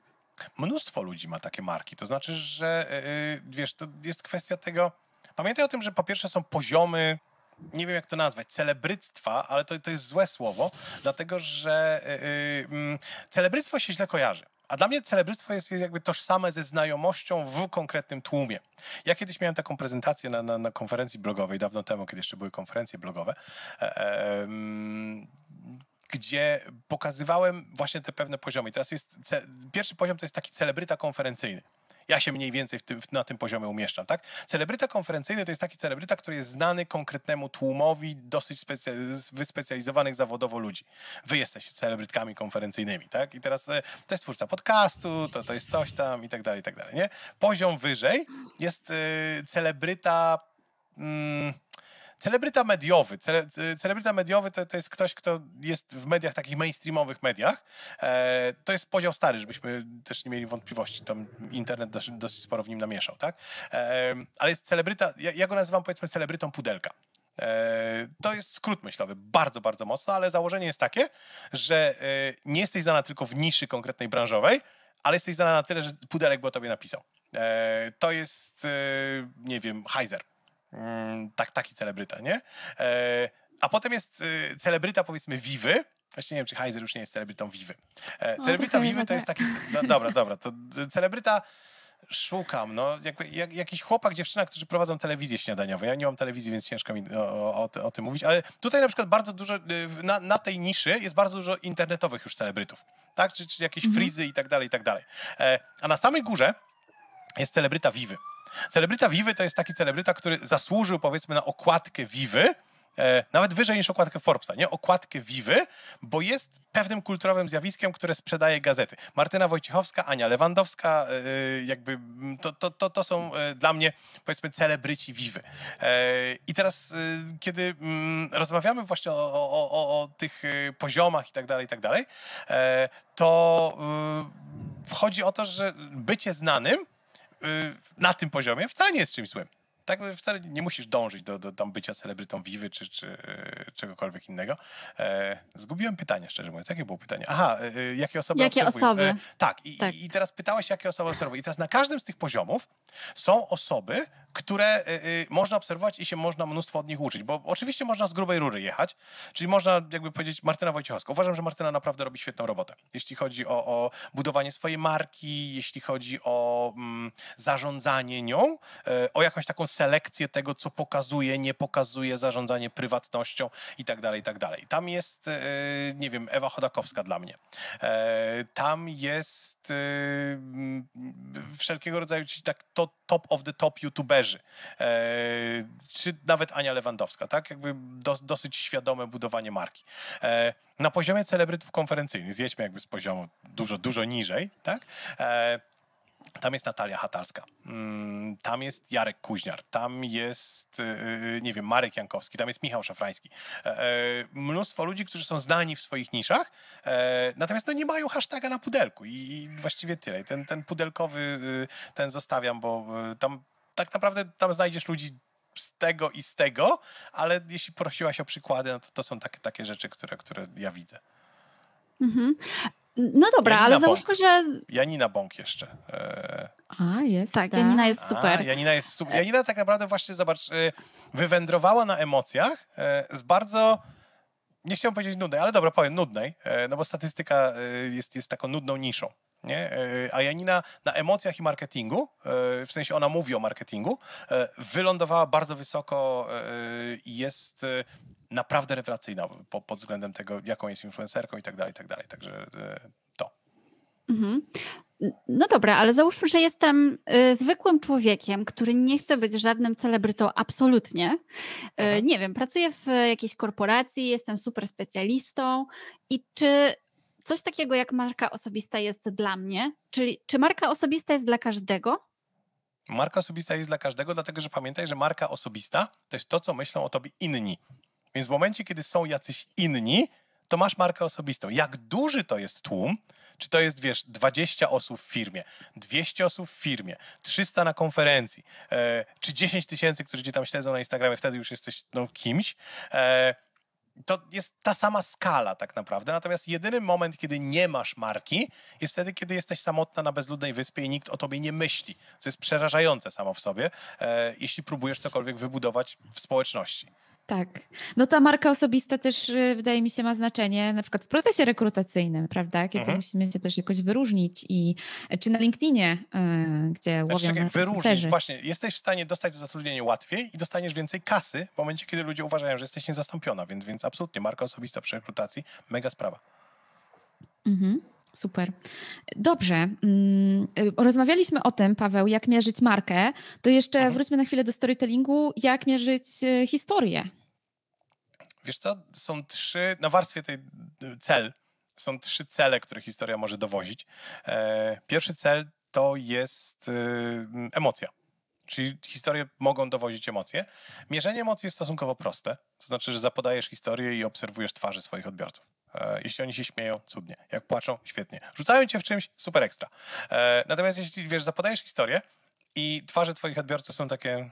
Mnóstwo ludzi ma takie marki. To znaczy, że e, wiesz, to jest kwestia tego. Pamiętaj o tym, że po pierwsze są poziomy nie wiem jak to nazwać, celebryctwa, ale to, to jest złe słowo, dlatego że yy, yy celebryctwo się źle kojarzy. A dla mnie celebryctwo jest, jakby tożsame ze znajomością w konkretnym tłumie. Ja kiedyś miałem taką prezentację na, na, na konferencji blogowej, dawno temu, kiedy jeszcze były konferencje blogowe, e, e, mm, gdzie pokazywałem właśnie te pewne poziomy. teraz jest, ce, pierwszy poziom to jest taki celebryta konferencyjny ja się mniej więcej w tym, na tym poziomie umieszczam, tak? Celebryta konferencyjny to jest taki celebryta, który jest znany konkretnemu tłumowi dosyć wyspecjalizowanych zawodowo ludzi. Wy jesteście celebrytkami konferencyjnymi, tak? I teraz e, to jest twórca podcastu, to, to jest coś tam i tak dalej, i tak dalej, nie? Poziom wyżej jest e, celebryta... Mm, Celebryta mediowy. Cele, y, celebryta mediowy to, to jest ktoś, kto jest w mediach, takich mainstreamowych mediach. E, to jest podział stary, żebyśmy też nie mieli wątpliwości. Tam internet dosyć, dosyć sporo w nim namieszał, tak? E, ale jest celebryta, ja, ja go nazywam powiedzmy celebrytą pudelka. E, to jest skrót myślowy, bardzo, bardzo mocno, ale założenie jest takie, że e, nie jesteś znana tylko w niszy konkretnej branżowej, ale jesteś znana na tyle, że Pudelek by o tobie napisał. E, to jest, nie wiem, Heiser, Mm, tak, taki celebryta, nie? E, a potem jest y, celebryta, powiedzmy, Vivy, Właśnie nie wiem, czy Heiser już nie jest celebrytą Wiwy. E, celebryta Wiwy to jest tak. taki... No, dobra, dobra, to y, celebryta szukam, no, jak, jakiś chłopak, dziewczyna, którzy prowadzą telewizję śniadaniową. Ja nie mam telewizji, więc ciężko mi o, o, o tym mówić, ale tutaj na przykład bardzo dużo, y, na, na, tej niszy jest bardzo dużo internetowych już celebrytów, tak? Czy, czy jakieś mhm. frizy i tak dalej, i tak dalej. E, a na samej górze jest celebryta Wiwy. Celebryta Wiwy to jest taki celebryta, który zasłużył powiedzmy na okładkę Wiwy, e, nawet wyżej niż okładkę Forbesa, nie okładkę Wiwy, bo jest pewnym kulturowym zjawiskiem, które sprzedaje gazety. Martyna Wojciechowska, Ania Lewandowska, e, e, jakby to, to, to, to są dla mnie powiedzmy celebryci Wiwy. I teraz, kiedy mm, rozmawiamy właśnie o, o, o, o tych poziomach i tak dalej, i tak dalej, to chodzi o to, że bycie znanym Y, na tym poziomie wcale nie jest czymś złym. Tak, y, wcale nie musisz dążyć do, do tam bycia celebrytą Wiwy czy, czy y, czegokolwiek innego. E, zgubiłem pytanie, szczerze mówiąc. Jakie było pytanie? Aha, e, jakie osoby Jakie osoby? E, tak, i, tak. I, teraz pytałaś, jakie osoby obserwują. I teraz na każdym z tych poziomów są osoby, które y, y, można obserwować i się można mnóstwo od nich uczyć, bo oczywiście można z grubej rury jechać, czyli można jakby powiedzieć Martyna Wojciechowska. Uważam, że Martyna naprawdę robi świetną robotę, jeśli chodzi o, o budowanie swojej marki, jeśli chodzi o mm, zarządzanie nią, e, o jakąś taką selekcję tego, co pokazuje, nie pokazuje, zarządzanie prywatnością i tak dalej, i tak dalej. Tam jest, e, nie wiem, Ewa Chodakowska dla mnie. E, tam jest wszelkiego rodzaju, tak to top of the top youtuberzy, e, czy nawet Ania Lewandowska, tak? Jakby do, dosyć świadome budowanie marki. E, na poziomie celebrytów konferencyjnych, zjedźmy jakby z poziomu dużo, dużo niżej, tak? E, tam jest Natalia Hatalska, mm, tam jest Jarek Kuźniar, tam jest, y, y, nie wiem, Marek Jankowski, tam jest Michał Szafrański. E, e, mnóstwo ludzi, którzy są znani w swoich niszach, e, natomiast no nie mają hashtaga na pudelku i właściwie tyle. Ten, ten pudelkowy y, ten zostawiam, bo tam tak naprawdę tam znajdziesz ludzi z tego i z tego, ale jeśli prosiłaś o przykłady, no to, to są takie, takie rzeczy, które, które ja widzę. Mhm. No dobra, Janina ale załóżmy, że. Janina Bąk jeszcze. E... A, jest. Tak, Janina jest super. A, Janina jest super. Janina tak naprawdę właśnie, zobacz, y, wywędrowała na emocjach y, z bardzo. Nie chciałbym powiedzieć nudnej, ale dobra, powiem nudnej, y, no bo statystyka jest, jest taką nudną niszą. Nie? A Janina na emocjach i marketingu, w sensie ona mówi o marketingu, wylądowała bardzo wysoko i jest naprawdę rewelacyjna po, pod względem tego, jaką jest influencerką i tak dalej, tak dalej. Także e, to. Mhm. No dobra, ale załóżmy, że jestem e, zwykłym człowiekiem, który nie chce być żadnym celebrytą absolutnie. E, mhm. nie wiem, pracuję w jakiejś korporacji, jestem super specjalistą i czy coś takiego jak marka osobista jest dla mnie? Czyli czy marka osobista jest dla każdego? Marka osobista jest dla każdego, dlatego że pamiętaj, że marka osobista to jest to, co myślą o tobie inni. Więc w momencie, kiedy są jacyś inni, to masz markę osobistą. Jak duży to jest tłum, czy to jest, wiesz, 20 osób w firmie, 200 osób w firmie, 300 na konferencji, e, czy 10 tysięcy, którzy ci tam śledzą na Instagramie, wtedy już jesteś no, kimś. E, to jest ta sama skala tak naprawdę. Natomiast jedyny moment, kiedy nie masz marki, jest wtedy, kiedy jesteś samotna na bezludnej wyspie i nikt o tobie nie myśli, co jest przerażające samo w sobie, e, jeśli próbujesz cokolwiek wybudować w społeczności. Tak. No ta marka osobista też y, wydaje mi się ma znaczenie na przykład w procesie rekrutacyjnym, prawda? Kiedy mhm. musimy się też jakoś wyróżnić i czy na LinkedInie, y, gdzie znaczy, łowią Wyróżnić, terzy. właśnie. Jesteś w stanie dostać zatrudnienie łatwiej i dostaniesz więcej kasy w momencie, kiedy ludzie uważają, że jesteś niezastąpiona, więc, więc absolutnie marka osobista przy rekrutacji, mega sprawa. Mhm. Super. Dobrze. Mm, rozmawialiśmy o tym, Paweł, jak mierzyć markę. To jeszcze mhm. wróćmy na chwilę do storytellingu. Jak mierzyć e, historię? Wiesz co, są trzy, na warstwie tej y, cel, są trzy cele, które historia może dowozić. E, pierwszy cel to jest y, emocja. Czyli historie mogą dowozić emocje. Mierzenie emocji jest stosunkowo proste. To znaczy, że zapodajesz historię i obserwujesz twarzy swoich odbiorców. E, jeśli oni się śmieją, cudnie. Jak płaczą, świetnie. Rzucają cię w czymś, super ekstra. E, natomiast jeśli, wiesz, zapodajesz historię i twarze twoich odbiorców są takie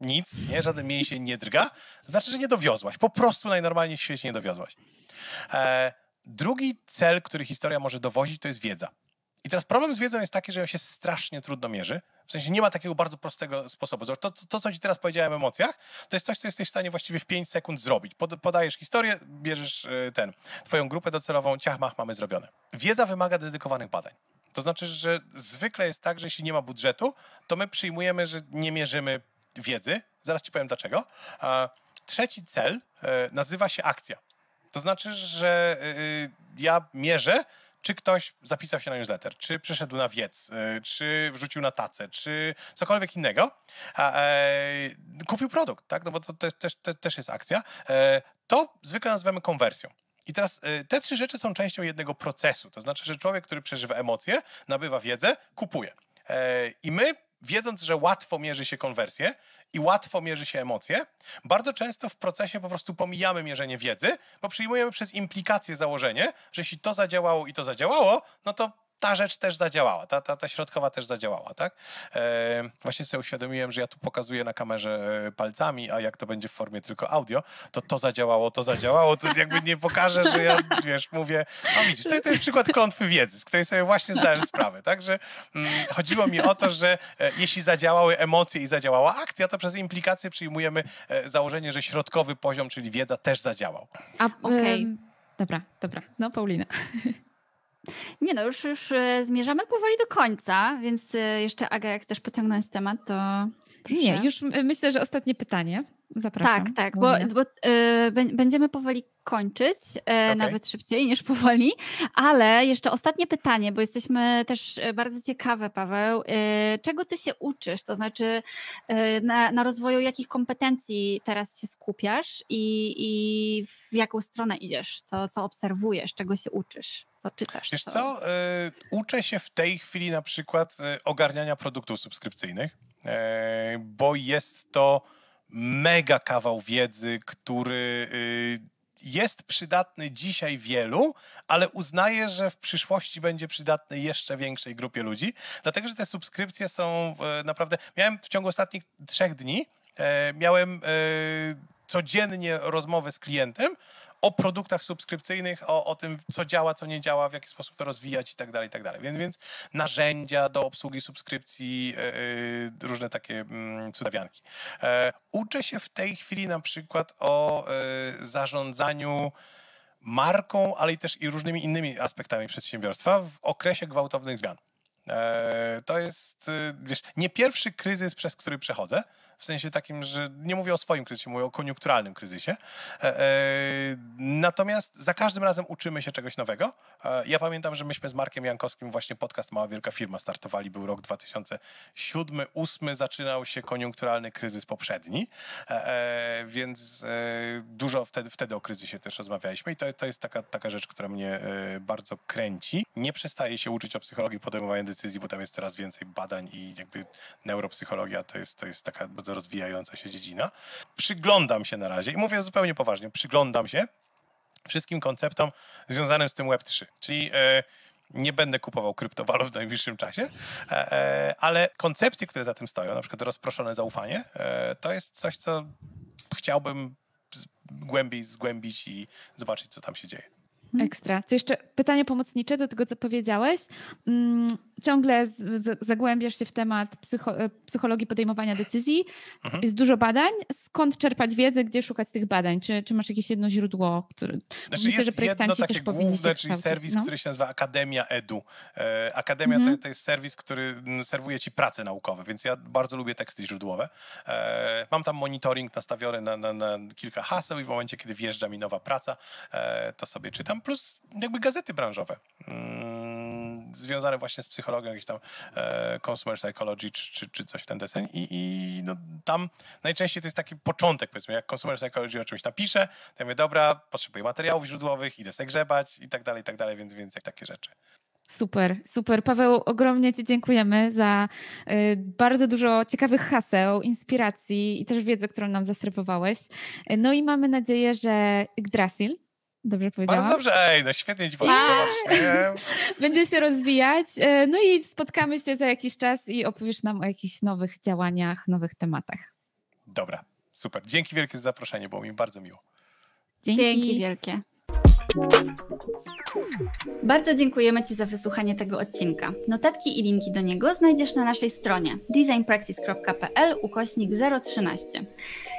nic, nie, żaden mięsień nie drga, znaczy, że nie dowiozłaś. Po prostu najnormalniej w świecie nie dowiozłaś. E, drugi cel, który historia może dowozić, to jest wiedza. I teraz problem z wiedzą jest taki, że ją się strasznie trudno mierzy. W sensie nie ma takiego bardzo prostego sposobu. To, to, to, co ci teraz powiedziałem o emocjach, to jest coś, co jesteś w stanie właściwie w 5 sekund zrobić. Pod, podajesz historię, bierzesz y, ten, twoją grupę docelową, ciach, mach, mamy zrobione. Wiedza wymaga dedykowanych badań. To znaczy, że zwykle jest tak, że jeśli nie ma budżetu, to my przyjmujemy, że nie mierzymy wiedzy. Zaraz ci powiem dlaczego. Trzeci cel e, nazywa się akcja. To znaczy, że y, y, ja mierzę, czy ktoś zapisał się na newsletter, czy przyszedł na wiec, e, czy wrzucił na tacę, czy cokolwiek innego, a, e, kupił produkt, tak? No bo to też, też, też jest akcja. E, to zwykle nazywamy konwersją. I teraz e, te trzy rzeczy są częścią jednego procesu. To znaczy, że człowiek, który przeżywa emocje, nabywa wiedzę, kupuje. E, I my, wiedząc, że łatwo mierzy się konwersję, i łatwo mierzy się emocje, bardzo często w procesie po prostu pomijamy mierzenie wiedzy, bo przyjmujemy przez implikację założenie, że jeśli to zadziałało i to zadziałało, no to ta rzecz też zadziałała, ta, ta, ta środkowa też zadziałała, tak? E, właśnie sobie uświadomiłem, że ja tu pokazuję na kamerze e, palcami, a jak to będzie w formie tylko audio, to to zadziałało, to zadziałało, to jakby nie pokażę, że ja, wiesz, mówię, a widzisz, to, to jest przykład klątwy wiedzy, z której sobie właśnie zdałem sprawę, także mm, chodziło mi o to, że e, jeśli zadziałały emocje i zadziałała akcja, to przez implikację przyjmujemy e, założenie, że środkowy poziom, czyli wiedza też zadziałał. A, okej. Okay. Dobra, dobra. No, Paulina. Nie no, już, już e, zmierzamy powoli do końca, więc e, jeszcze Aga, jak chcesz pociągnąć temat, to... Proszę. Nie, już e, myślę, że ostatnie pytanie. Zapraszam. Tak, tak, bo, bo y, będziemy powoli kończyć, y, e, okay. nawet szybciej niż powoli, ale jeszcze ostatnie pytanie, bo jesteśmy też e, bardzo ciekawe, Paweł. Y, czego ty się uczysz? To znaczy, na, na, rozwoju jakich kompetencji teraz się skupiasz i, i w jaką stronę idziesz? Co, co obserwujesz? Czego się uczysz? Co czytasz? Wiesz co, co? uczę się w tej chwili na przykład ogarniania produktów subskrypcyjnych, bo jest to mega kawał wiedzy, który y, jest przydatny dzisiaj wielu, ale uznaję, że w przyszłości będzie przydatny jeszcze większej grupie ludzi, dlatego że te subskrypcje są e, naprawdę. Miałem w ciągu ostatnich trzech dni, e, miałem e, codziennie rozmowę z klientem, o produktach subskrypcyjnych, o, o tym, co działa, co nie działa, w jaki sposób to rozwijać i tak dalej, i tak dalej. Więc, więc narzędzia do obsługi subskrypcji, yy, różne takie yy, cudawianki. Yy, uczę się w tej chwili na przykład o zarządzaniu marką, ale i też i różnymi innymi aspektami przedsiębiorstwa w okresie gwałtownych zmian. To jest, y, wiesz, nie pierwszy kryzys, przez który przechodzę, w sensie takim, że nie mówię o swoim kryzysie, mówię o koniunkturalnym kryzysie. E, e, natomiast za każdym razem uczymy się czegoś nowego. E, ja pamiętam, że myśmy z Markiem Jankowskim właśnie podcast Mała Wielka Firma startowali, był rok 2007-2008, zaczynał się koniunkturalny kryzys poprzedni, więc dużo wtedy, wtedy o kryzysie też rozmawialiśmy i to, to jest taka, taka rzecz, która mnie bardzo kręci. Nie przestaje się uczyć o psychologii podejmowania decyzji, bo tam jest coraz więcej badań i jakby neuropsychologia to jest, to jest taka bardzo rozwijająca się dziedzina. Przyglądam się na razie i mówię zupełnie poważnie, przyglądam się wszystkim konceptom związanym z tym Web3. Czyli e, nie będę kupował kryptowalut w najbliższym czasie, e, e, ale koncepcje, które za tym stoją, na przykład rozproszone zaufanie, e, to jest coś, co chciałbym głębiej zgłębić i zobaczyć, co tam się dzieje. Mhm. Ekstra. To jeszcze pytanie pomocnicze do tego, co powiedziałeś. Mm, ciągle zagłębiasz się w temat e, psychologii podejmowania decyzji. Mhm. Jest dużo badań. Skąd czerpać wiedzę, gdzie szukać tych badań? Czy, czy masz jakieś jedno źródło, które. Znaczy Myślę, jest że jedno takie główne, czyli serwis, no? który się nazywa Akademia Edu. E, Akademia mhm. to, to, jest serwis, który mm, serwuje ci prace naukowe, więc ja bardzo lubię teksty źródłowe. E, mam tam monitoring nastawiony na, na, na kilka haseł i w momencie, kiedy wjeżdża mi nowa praca, to sobie czytam, plus jakby gazety branżowe mm, związane właśnie z psychologią psychologią, jakiś tam e, consumer psychology czy, czy, czy, coś w ten deseń i, i no, tam najczęściej to jest taki początek, powiedzmy, jak consumer psychology o czymś napisze, to ja mówię, dobra, potrzebuję materiałów źródłowych, idę se grzebać i tak dalej, i tak dalej, więc więcej takie rzeczy. Super, super. Paweł, ogromnie Ci dziękujemy za y, bardzo dużo ciekawych haseł, inspiracji i też wiedzę, którą nam zaserwowałeś. No i mamy nadzieję, że Yggdrasil, Dobrze powiedziałam? Bardzo dobrze, ej, no świetnie ci poszło. Będzie się rozwijać. E, no i spotkamy się za jakiś czas i opowiesz nam o jakichś nowych działaniach, nowych tematach. Dobra, super. Dzięki wielkie za zaproszenie, było mi bardzo miło. Dzięki, Dzięki wielkie. Bardzo dziękujemy Ci za wysłuchanie tego odcinka. Notatki i linki do niego znajdziesz na naszej stronie designpractice.pl ukośnik 013.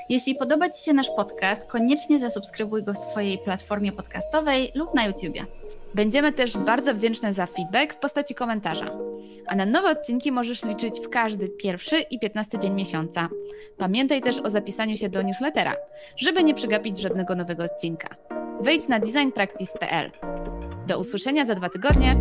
Jeśli podoba Ci się nasz podcast, koniecznie zasubskrybuj go w swojej platformie podcastowej lub na YouTubie. Będziemy też bardzo wdzięczne za feedback w postaci komentarza. A na nowe odcinki możesz liczyć w każdy pierwszy i piętnasty dzień miesiąca. Pamiętaj też o zapisaniu się do newslettera, żeby nie przegapić żadnego nowego odcinka. Wejdź na designpractice.pl. Do usłyszenia za dwa tygodnie.